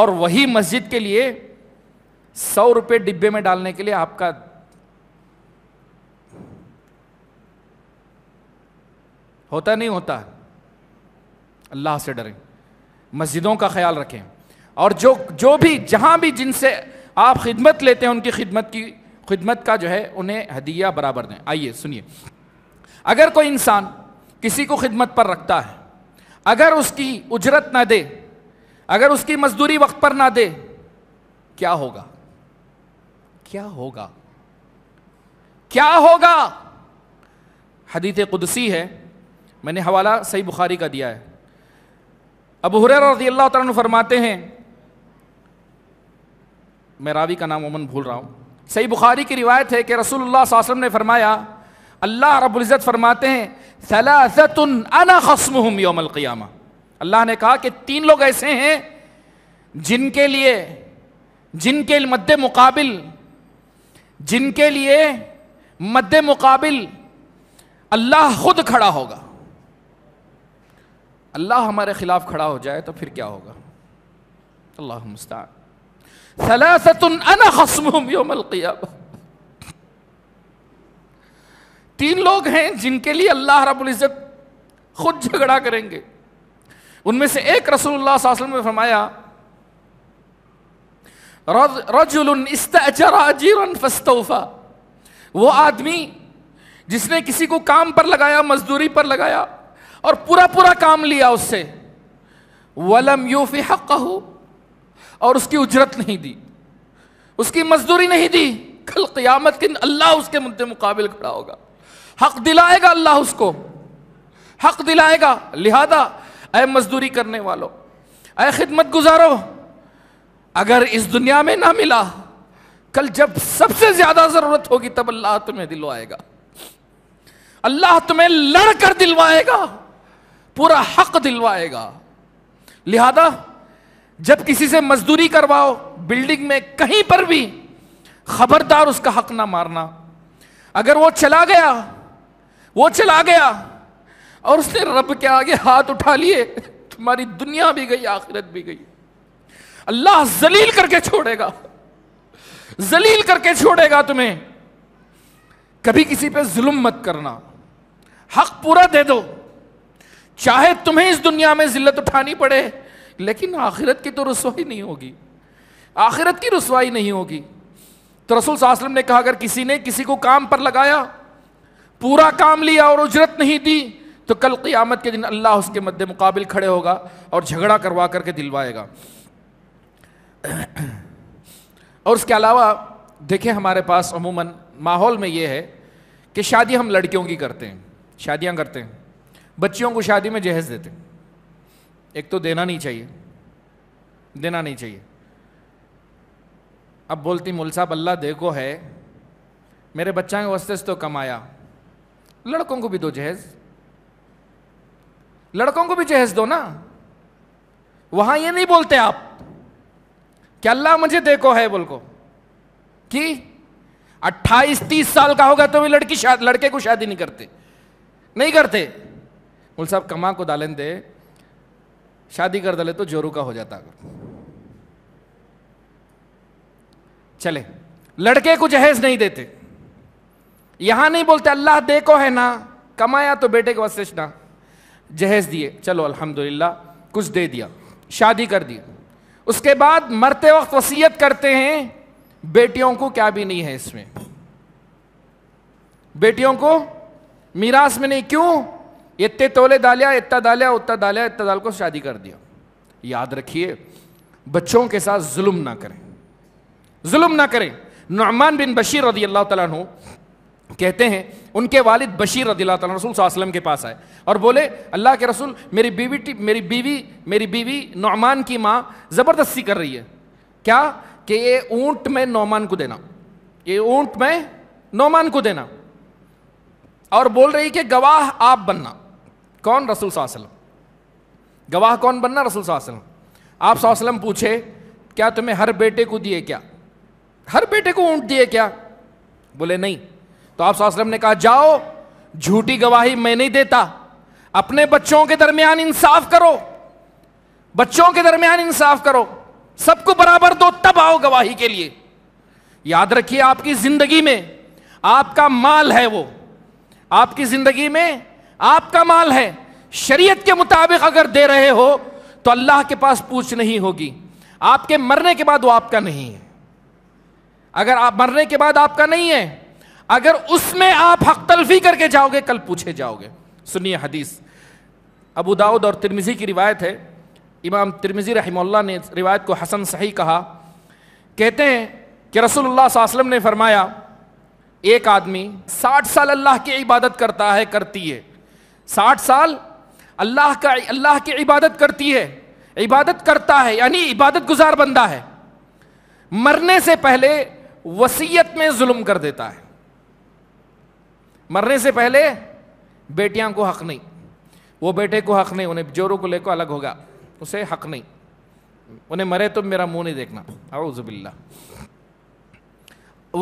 [SPEAKER 1] और वही मस्जिद के लिए सौ रुपए डिब्बे में डालने के लिए आपका होता नहीं होता अल्लाह से डरें मस्जिदों का ख्याल रखें और जो जो भी जहां भी जिनसे आप खिदमत लेते हैं उनकी खिदमत की खिदमत का जो है उन्हें हदिया बराबर दें आइए सुनिए अगर कोई इंसान किसी को खिदमत पर रखता है अगर उसकी उजरत ना दे अगर उसकी मजदूरी वक्त पर ना दे क्या होगा क्या होगा क्या होगा हदीत कुदसी है मैंने हवाला सही बुखारी का दिया है अबू हुर रजी अल्लाह फरमाते हैं मैं रावी का नाम अमन भूल रहा हूँ सही बुखारी की रिवायत है कि रसूलुल्लाह ने फरमाया अल्लाह रबुल्ज़त फरमाते हैं सलासतन अना खसम योमल क़ियामा अल्लाह ने कहा कि तीन लोग ऐसे हैं जिनके लिए जिनके मद्दे मुकाबिल जिनके लिए मद्दे मुकाबिल अल्लाह खुद खड़ा होगा अल्लाह हमारे खिलाफ खड़ा हो जाए तो फिर क्या होगा अल्लाह मुस्तान सलासतुन तीन लोग हैं जिनके लिए अल्लाह रब्बुल इज़्ज़त खुद झगड़ा करेंगे उनमें से एक रसूलुल्लाह वसल्लम ने फरमाया रजुल वो आदमी जिसने किसी को काम पर लगाया मजदूरी पर लगाया और पूरा पूरा काम लिया उससे वलम यूफी हक कहू और उसकी उजरत नहीं दी उसकी मजदूरी नहीं दी कल क्यामत के अल्लाह उसके मुद्दे मुकाबिल खड़ा होगा हक दिलाएगा अल्लाह उसको हक दिलाएगा लिहाजा अय मजदूरी करने वालों अय खिदमत गुजारो अगर इस दुनिया में ना मिला कल जब सबसे ज्यादा जरूरत होगी तब अल्लाह तुम्हें दिलवाएगा अल्लाह तुम्हें लड़कर दिलवाएगा पूरा हक दिलवाएगा लिहाजा जब किसी से मजदूरी करवाओ बिल्डिंग में कहीं पर भी खबरदार उसका हक ना मारना अगर वो चला गया वो चला गया और उसने रब के आगे हाथ उठा लिए तुम्हारी दुनिया भी गई आखिरत भी गई अल्लाह जलील करके छोड़ेगा जलील करके छोड़ेगा तुम्हें कभी किसी पे जुल्म मत करना हक पूरा दे दो चाहे तुम्हें इस दुनिया में जिल्लत उठानी पड़े लेकिन आखिरत की तो रसवाई नहीं होगी आखिरत की रसवाई नहीं होगी तो रसूल वसल्लम ने कहा अगर किसी ने किसी को काम पर लगाया पूरा काम लिया और उजरत नहीं दी तो कल क़ियामत के दिन अल्लाह उसके मद्दे मुकाबिल खड़े होगा और झगड़ा करवा करके दिलवाएगा और उसके अलावा देखें हमारे पास अमूमन माहौल में ये है कि शादी हम लड़कियों की करते हैं शादियाँ करते हैं बच्चियों को शादी में जहेज देते एक तो देना नहीं चाहिए देना नहीं चाहिए अब बोलती मुल साहब अल्लाह देखो है मेरे बच्चा के वस्ते से तो कमाया लड़कों को भी दो जहेज लड़कों को भी जहेज दो ना वहां ये नहीं बोलते आप कि अल्लाह मुझे देखो है बोल को कि 28 30 साल का होगा तो भी लड़की लड़के को शादी नहीं करते नहीं करते उन साहब कमा को डालें दे शादी कर डाले तो जोरू का हो जाता अगर चले लड़के को जहेज नहीं देते यहां नहीं बोलते अल्लाह देखो है ना कमाया तो बेटे को वशिष ना जहेज दिए चलो अल्हम्दुलिल्लाह कुछ दे दिया शादी कर दी उसके बाद मरते वक्त वसीयत करते हैं बेटियों को क्या भी नहीं है इसमें बेटियों को मीरास में नहीं क्यों इतने तोले डालिया इतना डालिया उतना डालिया इतना डाल को शादी कर दिया याद रखिए बच्चों के साथ जुल्म ना करें जुल्म ना करें नुमान बिन बशीर रदी अल्लाह तु कहते हैं उनके वालिद बशीर रदी अल्लाह तला रसूल वसलम के पास आए और बोले अल्लाह के रसूल मेरी बीवी मेरी बीवी मेरी बीवी नौमान की माँ ज़बरदस्ती कर रही है क्या कि ये ऊंट में नौमान को देना ये ऊंट में नौमान को देना और बोल रही कि गवाह आप बनना कौन रसूल सल्लम गवाह कौन बनना रसूल सल्लम आप सल्लम पूछे क्या तुम्हें हर बेटे को दिए क्या हर बेटे को ऊंट दिए क्या बोले नहीं तो आप सल्लम ने कहा जाओ झूठी गवाही मैं नहीं देता अपने बच्चों के दरमियान इंसाफ करो बच्चों के दरमियान इंसाफ करो सबको बराबर दो तब आओ गवाही के लिए याद रखिए आपकी जिंदगी में आपका माल है वो आपकी जिंदगी में आपका माल है शरीयत के मुताबिक अगर दे रहे हो तो अल्लाह के पास पूछ नहीं होगी आपके मरने के बाद वो आपका नहीं है अगर आप मरने के बाद आपका नहीं है अगर उसमें आप हक तलफी करके जाओगे कल पूछे जाओगे सुनिए हदीस अबू दाऊद और तिरमिज़ी की रिवायत है इमाम तिरमिज़ी रहमल्ला ने रिवायत को हसन सही कहा कहते हैं कि रसूलुल्लाह वसल्लम ने फरमाया एक आदमी साठ साल अल्लाह की इबादत करता है करती है साठ साल अल्लाह का अल्लाह की इबादत करती है इबादत करता है यानी इबादत गुजार बंदा है मरने से पहले वसीयत में जुल्म कर देता है मरने से पहले बेटियां को हक नहीं वो बेटे को हक नहीं उन्हें जोरों को लेकर अलग होगा उसे हक नहीं उन्हें मरे तो मेरा मुंह नहीं देखना आउजबिल्ला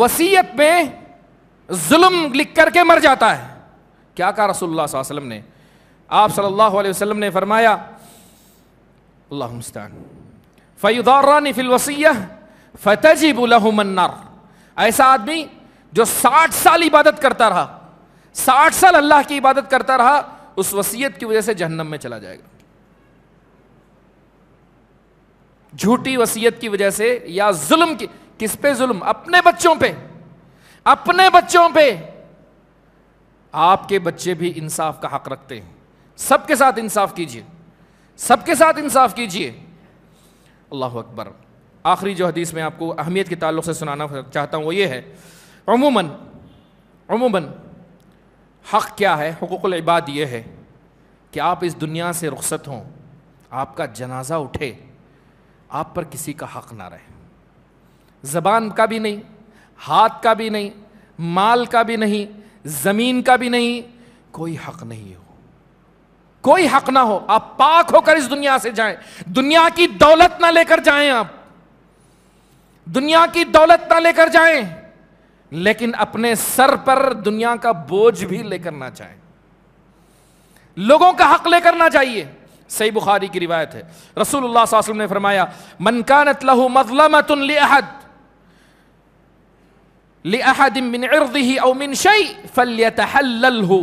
[SPEAKER 1] वसीयत में जुल्म लिख करके मर जाता है क्या कहा रसोल्ला वसलम ने आप सल्लल्लाहु अलैहि वसल्लम ने फरमाया अल्लाह मुस्तान फ़ैदानी फ़िलवसीह फ़तजबुलमन्नार ऐसा आदमी जो साठ साल इबादत करता रहा साठ साल अल्लाह की इबादत करता रहा उस वसीयत की वजह से जहन्नम में चला जाएगा झूठी वसीयत की वजह से या जुल्म की किस पे जुल्म अपने बच्चों पे अपने बच्चों पे आपके बच्चे भी इंसाफ का हक रखते हैं सबके साथ इंसाफ कीजिए सबके साथ इंसाफ कीजिए अल्लाह अकबर आखिरी जो हदीस में आपको अहमियत के ताल्लुक से सुनाना चाहता हूँ वो ये है अमूमन अमूमन हक़ क्या है हकूक़ल इबाद ये है कि आप इस दुनिया से रुखत हों आपका जनाजा उठे आप पर किसी का हक़ ना रहे ज़बान का भी नहीं हाथ का भी नहीं माल का भी नहीं जमीन का भी नहीं कोई हक नहीं हो कोई हक ना हो आप पाक होकर इस दुनिया से जाएं दुनिया की दौलत ना लेकर जाएं आप दुनिया की दौलत ना लेकर जाएं लेकिन अपने सर पर दुनिया का बोझ भी लेकर ना जाएं लोगों का हक लेकर ना जाइए सही बुखारी की रिवायत है रसूलुल्लाह वसल्लम ने फरमाया मनकान लहू मजलमत लिहादिम बिन अर्दी और मिन शई फल हो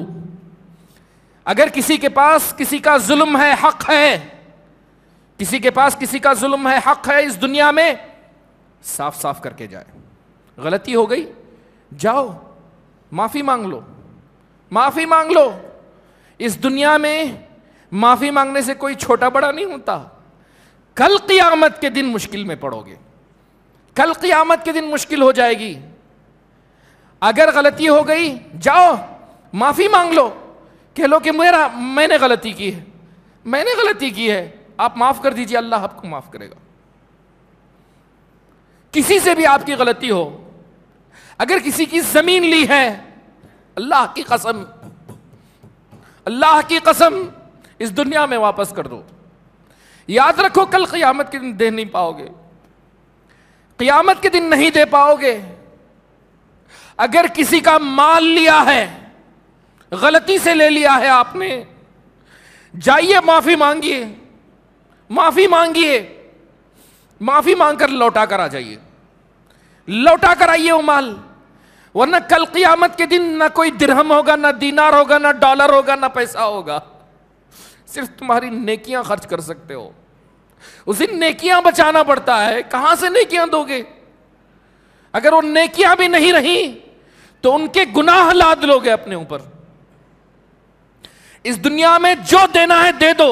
[SPEAKER 1] अगर किसी के पास किसी का जुल्म है हक है किसी के पास किसी का जुल्म है हक है इस दुनिया में साफ साफ करके जाए गलती हो गई जाओ माफी मांग लो माफी मांग लो इस दुनिया में माफी मांगने से कोई छोटा बड़ा नहीं होता कल क़ियामत के दिन मुश्किल में पड़ोगे कल क़ियामत के दिन मुश्किल हो जाएगी अगर गलती हो गई जाओ माफ़ी मांग लो कह लो कि मेरा मैंने गलती की है मैंने गलती की है आप माफ़ कर दीजिए अल्लाह आपको माफ़ करेगा किसी से भी आपकी गलती हो अगर किसी की ज़मीन ली है अल्लाह की कसम अल्लाह की कसम इस दुनिया में वापस कर दो याद रखो कल क्यामत के दिन दे नहीं पाओगे क्यामत के दिन नहीं दे पाओगे अगर किसी का माल लिया है गलती से ले लिया है आपने जाइए माफी मांगिए माफी मांगिए माफी मांगकर लौटा कर आ जाइए लौटा कर आइए वो माल वरना कल क़ियामत के दिन ना कोई दिरहम होगा ना दीनार होगा ना डॉलर होगा ना पैसा होगा सिर्फ तुम्हारी नेकियां खर्च कर सकते हो उसे नेकियां बचाना पड़ता है कहां से नेकियां दोगे अगर वो नेकियां भी नहीं रही तो उनके गुनाह लाद लोगे अपने ऊपर इस दुनिया में जो देना है दे दो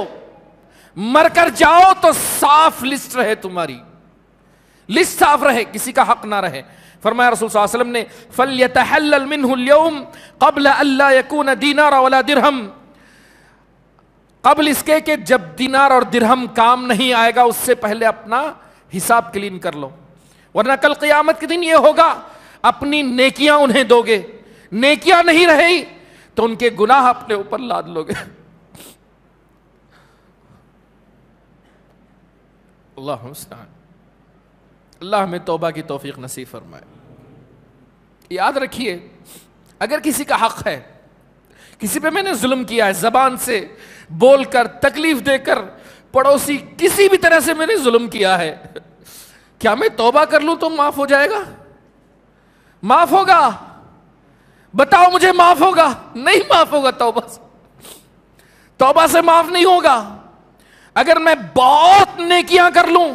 [SPEAKER 1] मरकर जाओ तो साफ लिस्ट रहे तुम्हारी लिस्ट साफ रहे किसी का हक ना रहे फरमाया रसूल वसल्लम ने फल कबल अल्लाह यकून दीनार वाला दिरहम कबल इसके के जब दिनार और दिरहम काम नहीं आएगा उससे पहले अपना हिसाब क्लीन कर लो वरना कल क़यामत के दिन ये होगा अपनी नेकियां उन्हें दोगे नेकियां नहीं रही तो उनके गुनाह अपने ऊपर लाद लोगे अल्लाह अल्लाह हमें तोबा की तोफीक नसीब फरमाए याद रखिए अगर किसी का हक है किसी पे मैंने जुल्म किया है जबान से बोलकर तकलीफ देकर पड़ोसी किसी भी तरह से मैंने जुल्म किया है क्या मैं तोबा कर लूं तो माफ हो जाएगा माफ होगा बताओ मुझे माफ होगा नहीं माफ होगा तौबा से तौबा से माफ नहीं होगा अगर मैं बहुत नेकियां कर लूं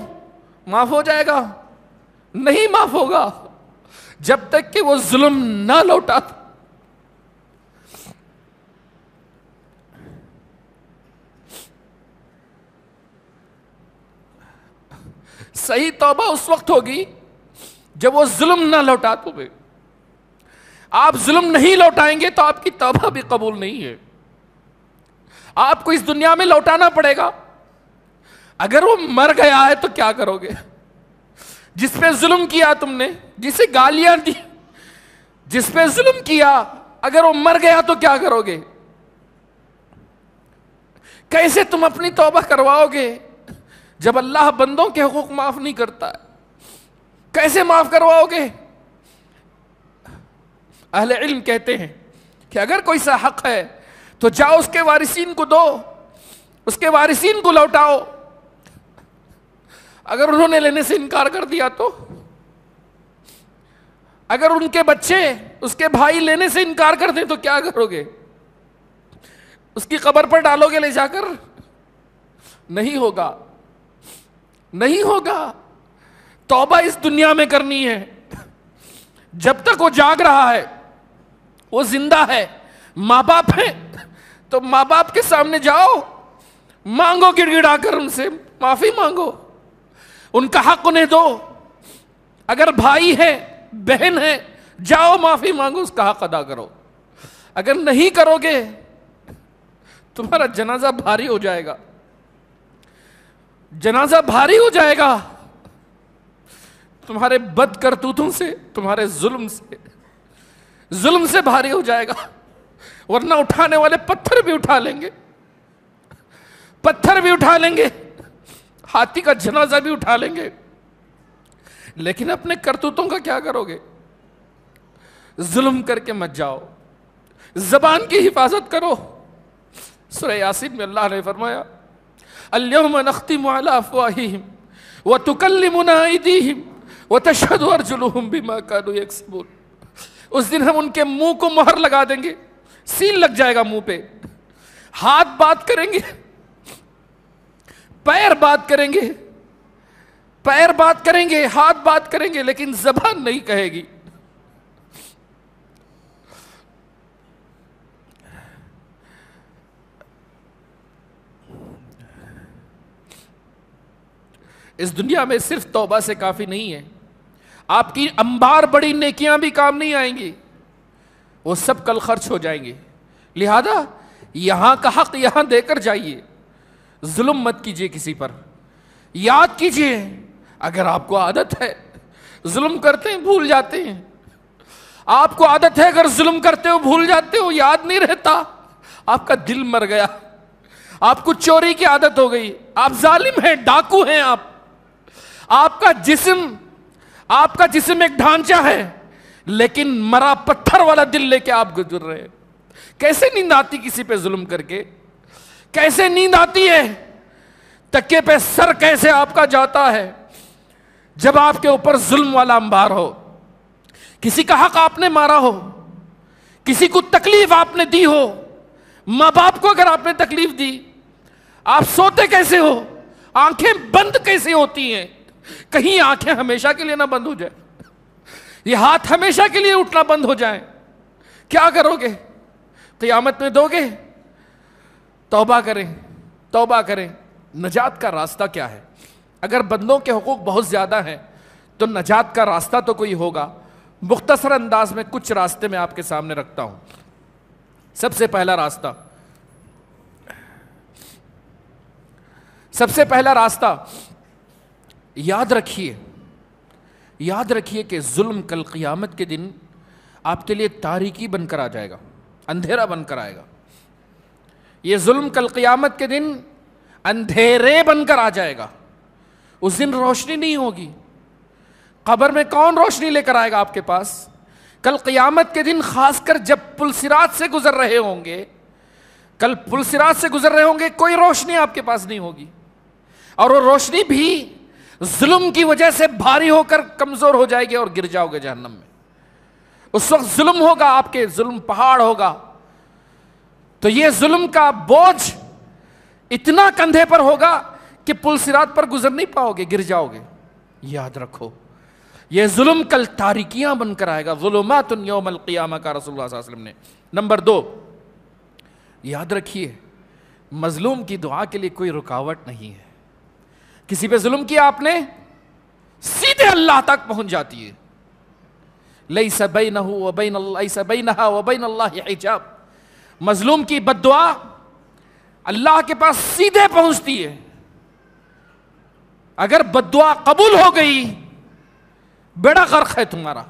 [SPEAKER 1] माफ हो जाएगा नहीं माफ होगा जब तक कि वो जुल्म ना लौटा सही तौबा उस वक्त होगी जब वो जुल्म ना लौटा तुम्हें आप जुल्म नहीं लौटाएंगे तो आपकी तोबा भी कबूल नहीं है आपको इस दुनिया में लौटाना पड़ेगा अगर वो मर गया है तो क्या करोगे जिस पे जुल्म किया तुमने जिसे गालियां दी जिस पे जुल्म किया अगर वो मर गया तो क्या करोगे कैसे तुम अपनी तौबा करवाओगे जब अल्लाह बंदों के हकूक माफ नहीं करता है कैसे माफ करवाओगे अहल इल्म कहते हैं कि अगर कोई सा हक है तो जाओ उसके वारिसीन को दो उसके वारिसीन को लौटाओ अगर उन्होंने लेने से इनकार कर दिया तो अगर उनके बच्चे उसके भाई लेने से इनकार कर दें तो क्या करोगे उसकी कबर पर डालोगे ले जाकर नहीं होगा नहीं होगा तौबा इस दुनिया में करनी है जब तक वो जाग रहा है वो जिंदा है माँ बाप है तो माँ बाप के सामने जाओ मांगो गिड़गिड़ा कर उनसे माफी मांगो उनका हक उन्हें दो अगर भाई है बहन है जाओ माफी मांगो उसका हक अदा करो अगर नहीं करोगे तुम्हारा जनाजा भारी हो जाएगा जनाजा भारी हो जाएगा तुम्हारे बद करतूतों से तुम्हारे जुल्म से जुल्म से भारी हो जाएगा वरना उठाने वाले पत्थर भी उठा लेंगे पत्थर भी उठा लेंगे हाथी का जनाजा भी उठा लेंगे लेकिन अपने करतूतों का क्या करोगे जुल्म करके मत जाओ जबान की हिफाजत करो सुर यासिन में अल्लाह ने फरमाया अल्यम नख्ती अफवाहिम व तुकल्लिमुना व तशद अर्जुलुहुम बिमा कानू यकसबून उस दिन हम उनके मुंह को मोहर लगा देंगे सील लग जाएगा मुंह पे हाथ बात करेंगे पैर बात करेंगे पैर बात करेंगे हाथ बात करेंगे लेकिन जबान नहीं कहेगी इस दुनिया में सिर्फ तौबा से काफी नहीं है आपकी अंबार बड़ी नेकियां भी काम नहीं आएंगी वो सब कल खर्च हो जाएंगे लिहाजा यहां का हक यहां देकर जाइए जुल्म मत कीजिए किसी पर याद कीजिए अगर आपको आदत है जुल्म करते हैं भूल जाते हैं आपको आदत है अगर जुल्म करते हो भूल जाते हो याद नहीं रहता आपका दिल मर गया आपको चोरी की आदत हो गई आप जालिम हैं डाकू हैं आप आपका जिस्म आपका जिसम एक ढांचा है लेकिन मरा पत्थर वाला दिल लेके आप गुजर रहे हैं कैसे नींद आती किसी पे जुल्म करके कैसे नींद आती है तके पे सर कैसे आपका जाता है जब आपके ऊपर जुल्म वाला अंबार हो किसी का हक आपने मारा हो किसी को तकलीफ आपने दी हो मां बाप को अगर आपने तकलीफ दी आप सोते कैसे हो आंखें बंद कैसे होती हैं कहीं आंखें हमेशा के लिए ना बंद हो जाए ये हाथ हमेशा के लिए उठना बंद हो जाए क्या करोगे क़यामत में दोगे तौबा करें तौबा करें नजात का रास्ता क्या है अगर बंदों के हकूक़ बहुत ज़्यादा हैं तो नजात का रास्ता तो कोई होगा मुख्तसर अंदाज में कुछ रास्ते में आपके सामने रखता हूं सबसे पहला रास्ता सबसे पहला रास्ता याद रखिए याद रखिए कि जुल्म कल क़ियामत के दिन आपके लिए तारीकी बनकर आ जाएगा अंधेरा बनकर आएगा ये जुल्म कल क़ियामत के दिन अंधेरे बनकर आ जाएगा उस दिन रोशनी नहीं होगी खबर में कौन रोशनी लेकर आएगा आपके पास कल क़ियामत के दिन खासकर जब पुलसिरात से गुजर रहे होंगे कल पुलसिरात से गुजर रहे होंगे कोई रोशनी आपके पास नहीं होगी और वो रोशनी भी जुल्म की वजह से भारी होकर कमजोर हो जाएगी और गिर जाओगे जहन्नम में उस वक्त जुल्म होगा आपके जुल्म पहाड़ होगा तो ये जुल्म का बोझ इतना कंधे पर होगा कि पुल सिरात पर गुजर नहीं पाओगे गिर जाओगे याद रखो ये जुल्म कल तारिकियां बनकर आएगा जुलमात का रसोल्ला ने नंबर दो याद रखिए मजलूम की दुआ के लिए कोई रुकावट नहीं है किसी पे जुल्म किया आपने सीधे अल्लाह तक पहुंच जाती है लई सबई नहू वबई सबई नहा वबई हिजाब मजलूम की बदुआ अल्लाह के पास सीधे पहुंचती है अगर बदुआ कबूल हो गई बेड़ा गर्क है तुम्हारा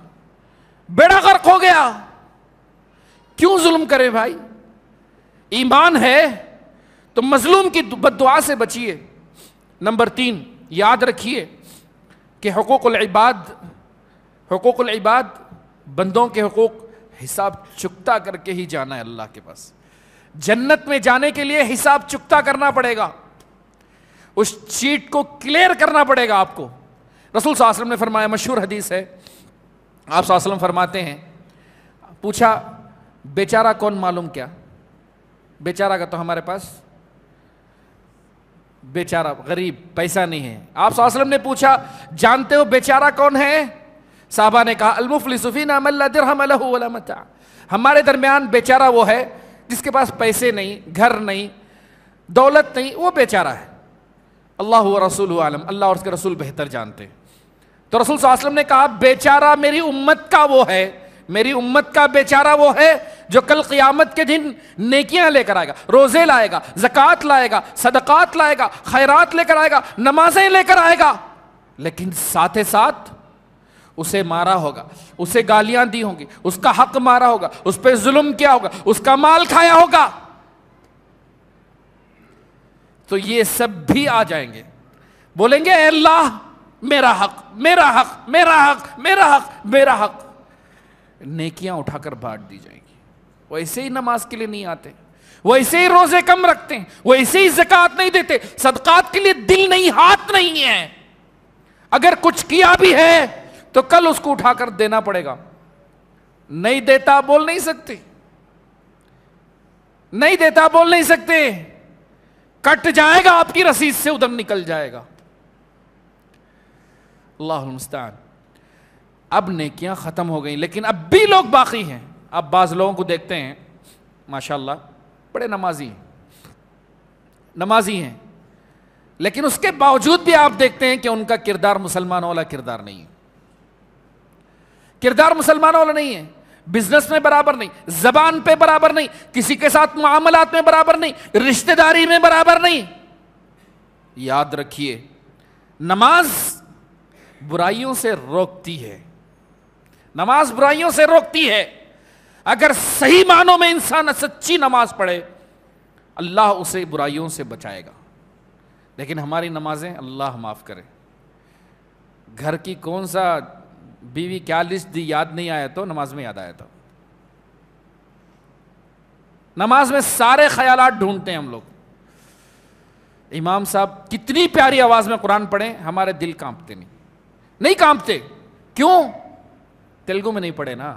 [SPEAKER 1] बेड़ा गर्क हो गया क्यों जुल्म करे भाई ईमान है तो मजलूम की बदुआ से बचिए नंबर तीन याद रखिए कि हकूक़ इबाद हकूक़ इबाद बंदों के हकूक़ हिसाब चुकता करके ही जाना है अल्लाह के पास जन्नत में जाने के लिए हिसाब चुकता करना पड़ेगा उस चीट को क्लियर करना पड़ेगा आपको रसूल सासलम ने फरमाया मशहूर हदीस है आप सासलम फरमाते हैं पूछा बेचारा कौन मालूम क्या बेचारा का तो हमारे पास बेचारा गरीब पैसा नहीं है आप वसल्लम ने पूछा जानते हो बेचारा कौन है साहबा ने कहा अलमुफलिसफीन हमारे दरमियान बेचारा वो है जिसके पास पैसे नहीं घर नहीं दौलत नहीं वो बेचारा है अल्लाह रसूल आलम अल्लाह और उसके रसूल बेहतर जानते तो रसूल ने कहा बेचारा मेरी उम्मत का वो है मेरी उम्मत का बेचारा वो है जो कल क़ियामत के दिन नेकियां लेकर आएगा रोज़े लाएगा ज़क़़त लाएगा सदक़ात लाएगा खैरात लेकर आएगा नमाजें लेकर आएगा लेकिन साथ साथ उसे मारा होगा उसे गालियां दी होंगी उसका हक मारा होगा उस पर जुल्म किया होगा उसका माल खाया होगा तो ये सब भी आ जाएंगे बोलेंगे अल्लाह मेरा हक मेरा हक मेरा हक मेरा हक मेरा हक नेकियां उठाकर बांट दी जाएंगी वैसे ही नमाज के लिए नहीं आते वैसे ही रोजे कम रखते हैं वैसे ही जकत नहीं देते सदकात के लिए दिल नहीं हाथ नहीं है अगर कुछ किया भी है तो कल उसको उठाकर देना पड़ेगा नहीं देता बोल नहीं सकते नहीं देता बोल नहीं सकते कट जाएगा आपकी रसीद से उधम निकल जाएगा अल्लाह मुस्तान अब नेकियां खत्म हो गई लेकिन अब भी लोग बाकी हैं आप बाज़ लोगों को देखते हैं माशाल्लाह बड़े नमाजी हैं नमाजी हैं लेकिन उसके बावजूद भी आप देखते हैं कि उनका किरदार मुसलमानों वाला किरदार नहीं है किरदार मुसलमानों वाला नहीं है बिजनेस में बराबर नहीं जबान पे बराबर नहीं किसी के साथ मामलात में बराबर नहीं रिश्तेदारी में बराबर नहीं याद रखिए नमाज बुराइयों से रोकती है नमाज बुराइयों से रोकती है अगर सही मानों में इंसान सच्ची नमाज पढ़े अल्लाह उसे बुराइयों से बचाएगा लेकिन हमारी नमाजें अल्लाह माफ़ करे घर की कौन सा बीवी क्या लिस्ट दी याद नहीं आया तो नमाज में याद आया तो नमाज में सारे ख्याल ढूंढते हैं हम लोग इमाम साहब कितनी प्यारी आवाज में कुरान पढ़े हमारे दिल कांपते नहीं नहीं कांपते क्यों तेलुगु में नहीं पढ़े ना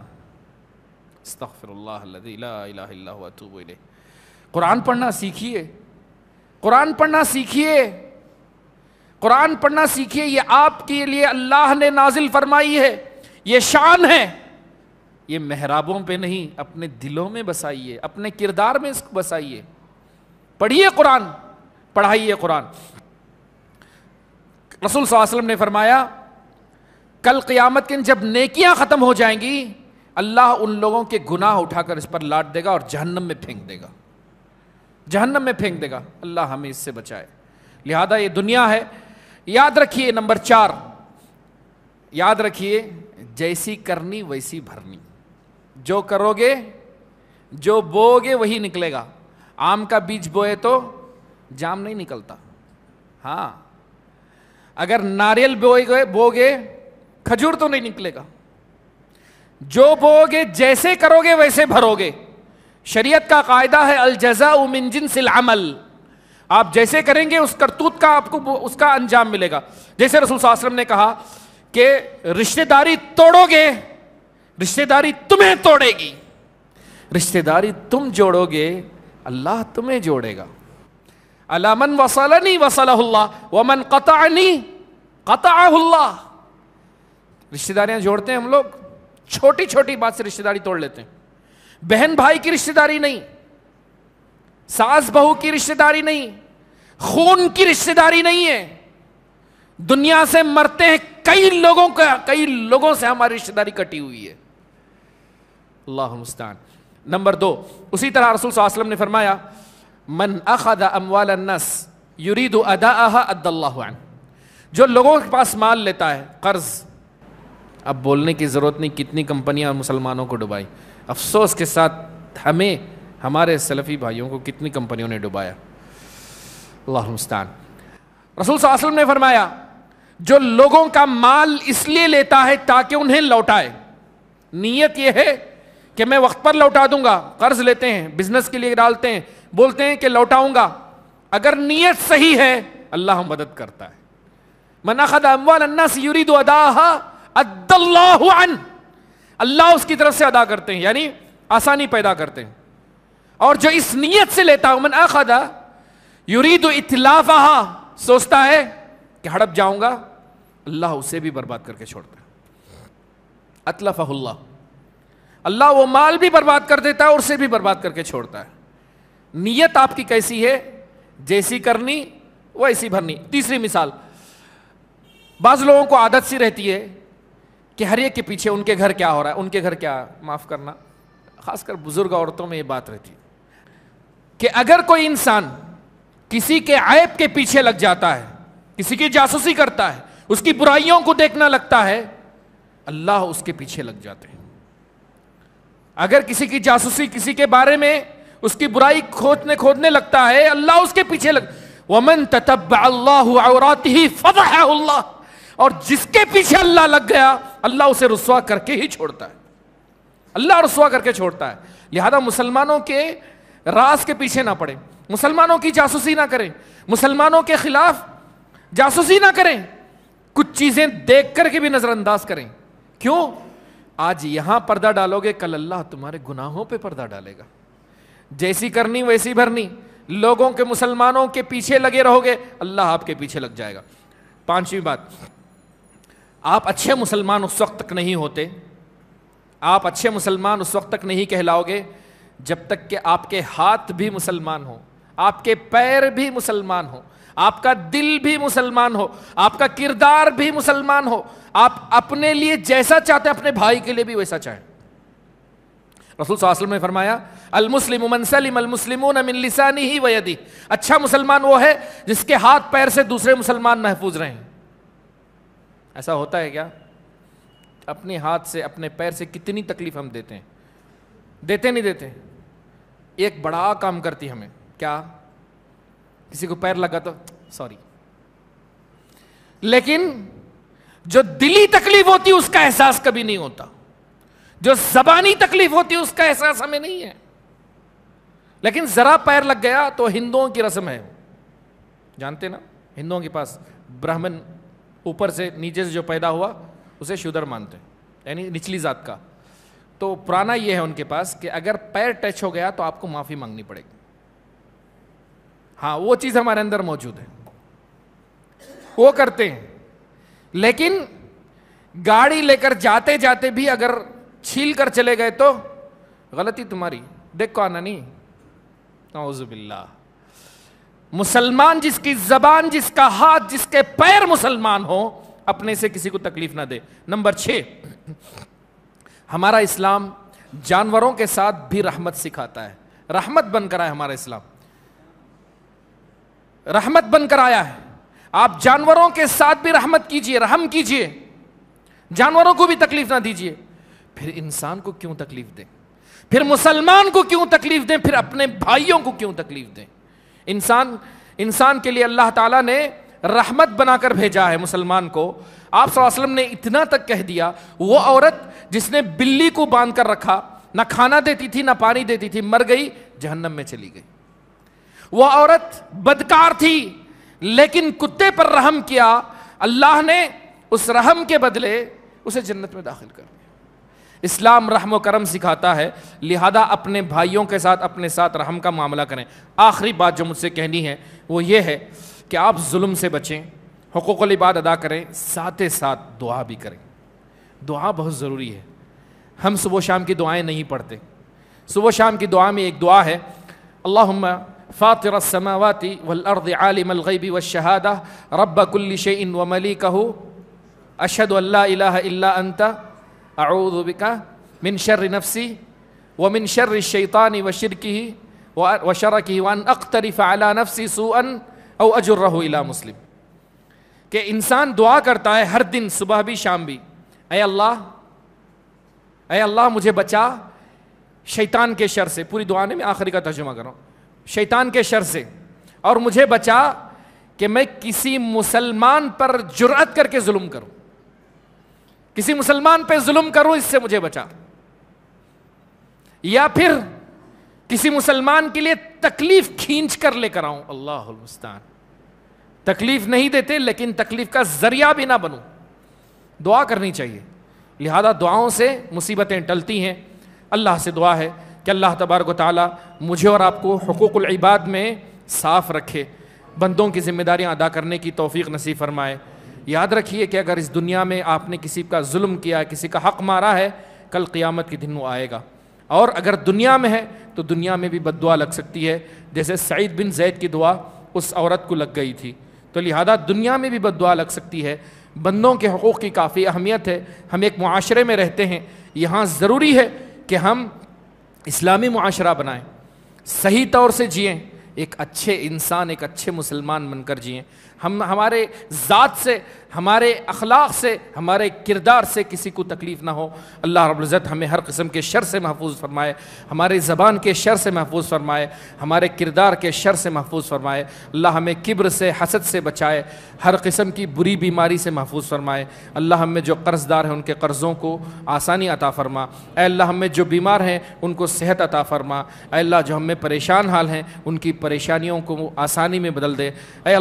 [SPEAKER 1] कुरान पढ़ना सीखिए कुरान पढ़ना सीखिए कुरान पढ़ना सीखिए ये आपके लिए अल्लाह ने नाजिल फरमाई है ये शान है ये मेहराबों पे नहीं अपने दिलों में बसाइए अपने किरदार में इसको बसाइए पढ़िए कुरान पढ़ाइए कुरान रसूल वसल्लम ने फरमाया कल क़यामत के जब नेकियां ख़त्म हो जाएंगी अल्लाह उन लोगों के गुनाह उठाकर इस पर लाट देगा और जहन्नम में फेंक देगा जहन्नम में फेंक देगा अल्लाह हमें इससे बचाए लिहाजा ये दुनिया है याद रखिए नंबर चार याद रखिए जैसी करनी वैसी भरनी जो करोगे जो बोगे वही निकलेगा आम का बीज बोए तो जाम नहीं निकलता हाँ अगर नारियल बोए बोगे खजूर तो नहीं निकलेगा जो बोगे जैसे करोगे वैसे भरोगे शरीयत का कायदा है अल जजा उमिन अमल आप जैसे करेंगे उस करतूत का आपको उसका अंजाम मिलेगा जैसे रसूल आश्रम ने कहा कि रिश्तेदारी तोड़ोगे रिश्तेदारी तुम्हें तोड़ेगी रिश्तेदारी तुम जोड़ोगे अल्लाह तुम्हें जोड़ेगा अलामन वसलनी वसल्ला वमन कतानी कता रिश्तेदारियां जोड़ते हैं हम लोग छोटी छोटी बात से रिश्तेदारी तोड़ लेते हैं बहन भाई की रिश्तेदारी नहीं सास बहू की रिश्तेदारी नहीं खून की रिश्तेदारी नहीं है दुनिया से मरते हैं कई लोगों का कई लोगों से हमारी रिश्तेदारी कटी हुई है अल्लाह मुस्तान नंबर दो उसी तरह रसूल वसलम ने फरमाया मन अखद अमवाल नस युरीद अदा अदल्लान जो लोगों के पास माल लेता है कर्ज़ अब बोलने की ज़रूरत नहीं कितनी कंपनियां मुसलमानों को डुबाई अफसोस के साथ हमें हमारे सलफ़ी भाइयों को कितनी कंपनियों ने डुबाया अल्लाहस्तान रसूल सासलम ने फरमाया जो लोगों का माल इसलिए लेता है ताकि उन्हें लौटाए नीयत यह है कि मैं वक्त पर लौटा दूंगा कर्ज लेते हैं बिजनेस के लिए डालते हैं बोलते हैं कि लौटाऊंगा अगर नीयत सही है अल्लाह मदद करता है खदा अम्वाल अन्ना से यूरी दो अदा अद्दल्लाहन अल्लाह उसकी तरफ से अदा करते हैं यानी आसानी पैदा करते हैं और जो इस नीयत से लेता उमन अखदा इतलाफा सोचता है कि हड़प जाऊंगा अल्लाह उसे भी बर्बाद करके छोड़ता है अल्लाह वो माल भी बर्बाद कर देता है और उसे भी बर्बाद करके छोड़ता है नीयत आपकी कैसी है जैसी करनी वैसी भरनी तीसरी मिसाल बाज लोगों को आदत सी रहती है कि हर एक के पीछे उनके घर क्या हो रहा है उनके घर क्या माफ़ करना खासकर बुज़ुर्ग औरतों में ये बात रहती कि अगर कोई इंसान किसी के ऐप के पीछे लग जाता है किसी की जासूसी करता है उसकी बुराइयों को देखना लगता है अल्लाह उसके पीछे लग जाते हैं अगर किसी की जासूसी किसी के बारे में उसकी बुराई खोजने खोदने लगता है अल्लाह उसके पीछे लग वमन तब अल्लाह और जिसके पीछे अल्लाह लग गया अल्लाह उसे रसुआ करके ही छोड़ता है अल्लाह रसुआ करके छोड़ता है लिहाजा मुसलमानों के रास के पीछे ना पड़े मुसलमानों की जासूसी ना करें मुसलमानों के खिलाफ जासूसी ना करें कुछ चीजें देख करके भी नजरअंदाज करें क्यों आज यहां पर्दा डालोगे कल अल्लाह तुम्हारे गुनाहों पे पर्दा डालेगा जैसी करनी वैसी भरनी लोगों के मुसलमानों के पीछे लगे रहोगे अल्लाह आपके पीछे लग जाएगा पांचवी बात आप अच्छे मुसलमान उस वक्त तक नहीं होते आप अच्छे मुसलमान उस वक्त तक नहीं कहलाओगे जब तक कि आपके हाथ भी मुसलमान हो आपके पैर भी मुसलमान हो आपका दिल भी मुसलमान हो आपका किरदार भी मुसलमान हो आप अपने लिए जैसा चाहते हैं अपने भाई के लिए भी वैसा चाहें रसूल वसल्लम ने फरमाया अलमुस्लिम मनसलिम अलमुस्लिमून मिन लिसानी ही वयदी अच्छा मुसलमान वो है जिसके हाथ पैर से दूसरे मुसलमान महफूज रहें ऐसा होता है क्या अपने हाथ से अपने पैर से कितनी तकलीफ हम देते हैं देते नहीं देते एक बड़ा काम करती हमें क्या किसी को पैर लगा तो सॉरी लेकिन जो दिली तकलीफ होती उसका एहसास कभी नहीं होता जो जबानी तकलीफ होती उसका एहसास हमें नहीं है लेकिन जरा पैर लग गया तो हिंदुओं की रस्म है जानते ना हिंदुओं के पास ब्राह्मण ऊपर से नीचे से जो पैदा हुआ उसे शूदर मानते हैं यानी निचली जात का तो पुराना ये है उनके पास कि अगर पैर टच हो गया तो आपको माफ़ी मांगनी पड़ेगी हाँ वो चीज़ हमारे अंदर मौजूद है वो करते हैं लेकिन गाड़ी लेकर जाते जाते भी अगर छील कर चले गए तो गलती तुम्हारी देखो आना नहीं नाउजुबिल्ला मुसलमान जिसकी जबान जिसका हाथ जिसके पैर मुसलमान हो अपने से किसी को तकलीफ ना दे नंबर छ हमारा इस्लाम जानवरों के साथ भी रहमत सिखाता है रहमत बनकर आया हमारा इस्लाम रहमत बनकर आया है आप जानवरों के साथ भी रहमत कीजिए रहम कीजिए जानवरों को भी तकलीफ ना दीजिए फिर इंसान को क्यों तकलीफ दें फिर मुसलमान को क्यों तकलीफ दें फिर अपने भाइयों को क्यों तकलीफ दें इंसान इंसान के लिए अल्लाह ताला ने रहमत बनाकर भेजा है मुसलमान को आप वसल्लम ने इतना तक कह दिया वो औरत जिसने बिल्ली को बांध कर रखा ना खाना देती थी ना पानी देती थी मर गई जहन्नम में चली गई वो औरत बदकार थी लेकिन कुत्ते पर रहम किया अल्लाह ने उस रहम के बदले उसे जन्नत में दाखिल कर दिया इस्लाम रहम करम सिखाता है लिहाजा अपने भाइयों के साथ अपने साथ रहम का मामला करें आखिरी बात जो मुझसे कहनी है वो ये है कि आप जुल्म से बचें हकूक लिबाद अदा करें साथ साथ दुआ भी करें दुआ बहुत ज़रूरी है हम सुबह शाम की दुआएं नहीं पढ़ते सुबह शाम की दुआ में एक दुआ है अल्लाह फ़ातिर समावती वलर्द आलिमलबी व शहादा रब्बकुल्ल इन व मलिक अशद अल्ला अंता अऊदबिका मिन शर नफसी व मिन शर शैतानी व शिर की व शर की वन अख्तरफ़ अला नफसी सुअन और अजुर्रह इला मुस्लिम कि इंसान दुआ करता है हर दिन सुबह भी शाम भी अय अल्लाह अय अल्लाह मुझे बचा शैतान के शर से पूरी दुआ ने मैं आखिरी का तर्जुमा कर रहा हूँ शैतान के शर से और मुझे बचा कि मैं किसी मुसलमान पर जुरअत करके जुल्म करूँ किसी मुसलमान पे जुल्म करूं इससे मुझे बचा या फिर किसी मुसलमान के लिए तकलीफ खींच कर लेकर आऊं अल्लाह मुस्तान तकलीफ नहीं देते लेकिन तकलीफ का जरिया भी ना बनूं दुआ करनी चाहिए लिहाजा दुआओं से मुसीबतें टलती हैं अल्लाह से दुआ है कि अल्लाह तबारक ताली मुझे और आपको हकूक़ुल इबाद में साफ़ रखे बंदों की जिम्मेदारियां अदा करने की तोफ़ी नसीब फरमाए याद रखिए कि अगर इस दुनिया में आपने किसी का जुल्म किया किसी का हक मारा है कल क़ियामत के दिन वो आएगा और अगर दुनिया में है तो दुनिया में भी बदुआ लग सकती है जैसे सईद बिन जैद की दुआ उस औरत को लग गई थी तो लिहाजा दुनिया में भी बदुआ लग सकती है बंदों के हकूक़ की काफ़ी अहमियत है हम एक माशरे में रहते हैं यहाँ ज़रूरी है कि हम इस्लामी माशरा बनाएँ सही तौर से जिए एक अच्छे इंसान एक अच्छे मुसलमान बनकर जिए हम हमारे ज़ात से हमारे अखलाक से हमारे किरदार से किसी को तकलीफ़ ना हो अल्लाह रब्ज़त हमें हर किस्म के शर से महफूज फरमाए हमारे ज़बान के शर से महफूज फरमाए हमारे किरदार के शर से महफूज फरमाए अल्लाह हमें किब्र से हसद से बचाए हर किस्म की बुरी बीमारी से महफूज फरमाए अल्लाह हमें जो कर्ज़दार हैं उनके कर्ज़ों को आसानी अता फरमा अल्लाह हमें जो बीमार हैं उनको सेहत अता फरमा अल्लाह जो हमें परेशान हाल हैं उनकी परेशानियों को आसानी में बदल दे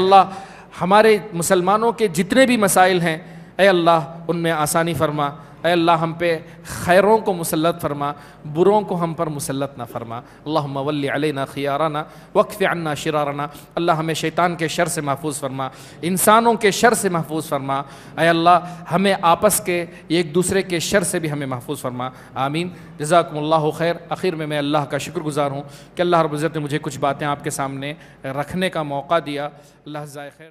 [SPEAKER 1] अल्लाह हमारे मुसलमानों के जितने भी मसाइल हैं ए अल्लाह उनमें आसानी फरमा ए अल्लाह हम पे खैरों को मुसलत फरमा बुरों को हम पर मुसलत ना फरमा अल्लाह वल्ली खियाराना वक्फ़ अन्ना शराराना अल्लाह हमें शैतान के शर से महफूज फरमा इंसानों के शर से महफूज फरमा अल्लाह हमें आपस के एक दूसरे के शर से भी हमें महफूज फरमा आमीन जजाकम्ला खैर आखिर में मैं अल्लाह का गुजार हूँ कि अल्लाह रबज़त ने मुझे कुछ बातें आपके सामने रखने का मौका दिया अल्लाह ज़ाय खैर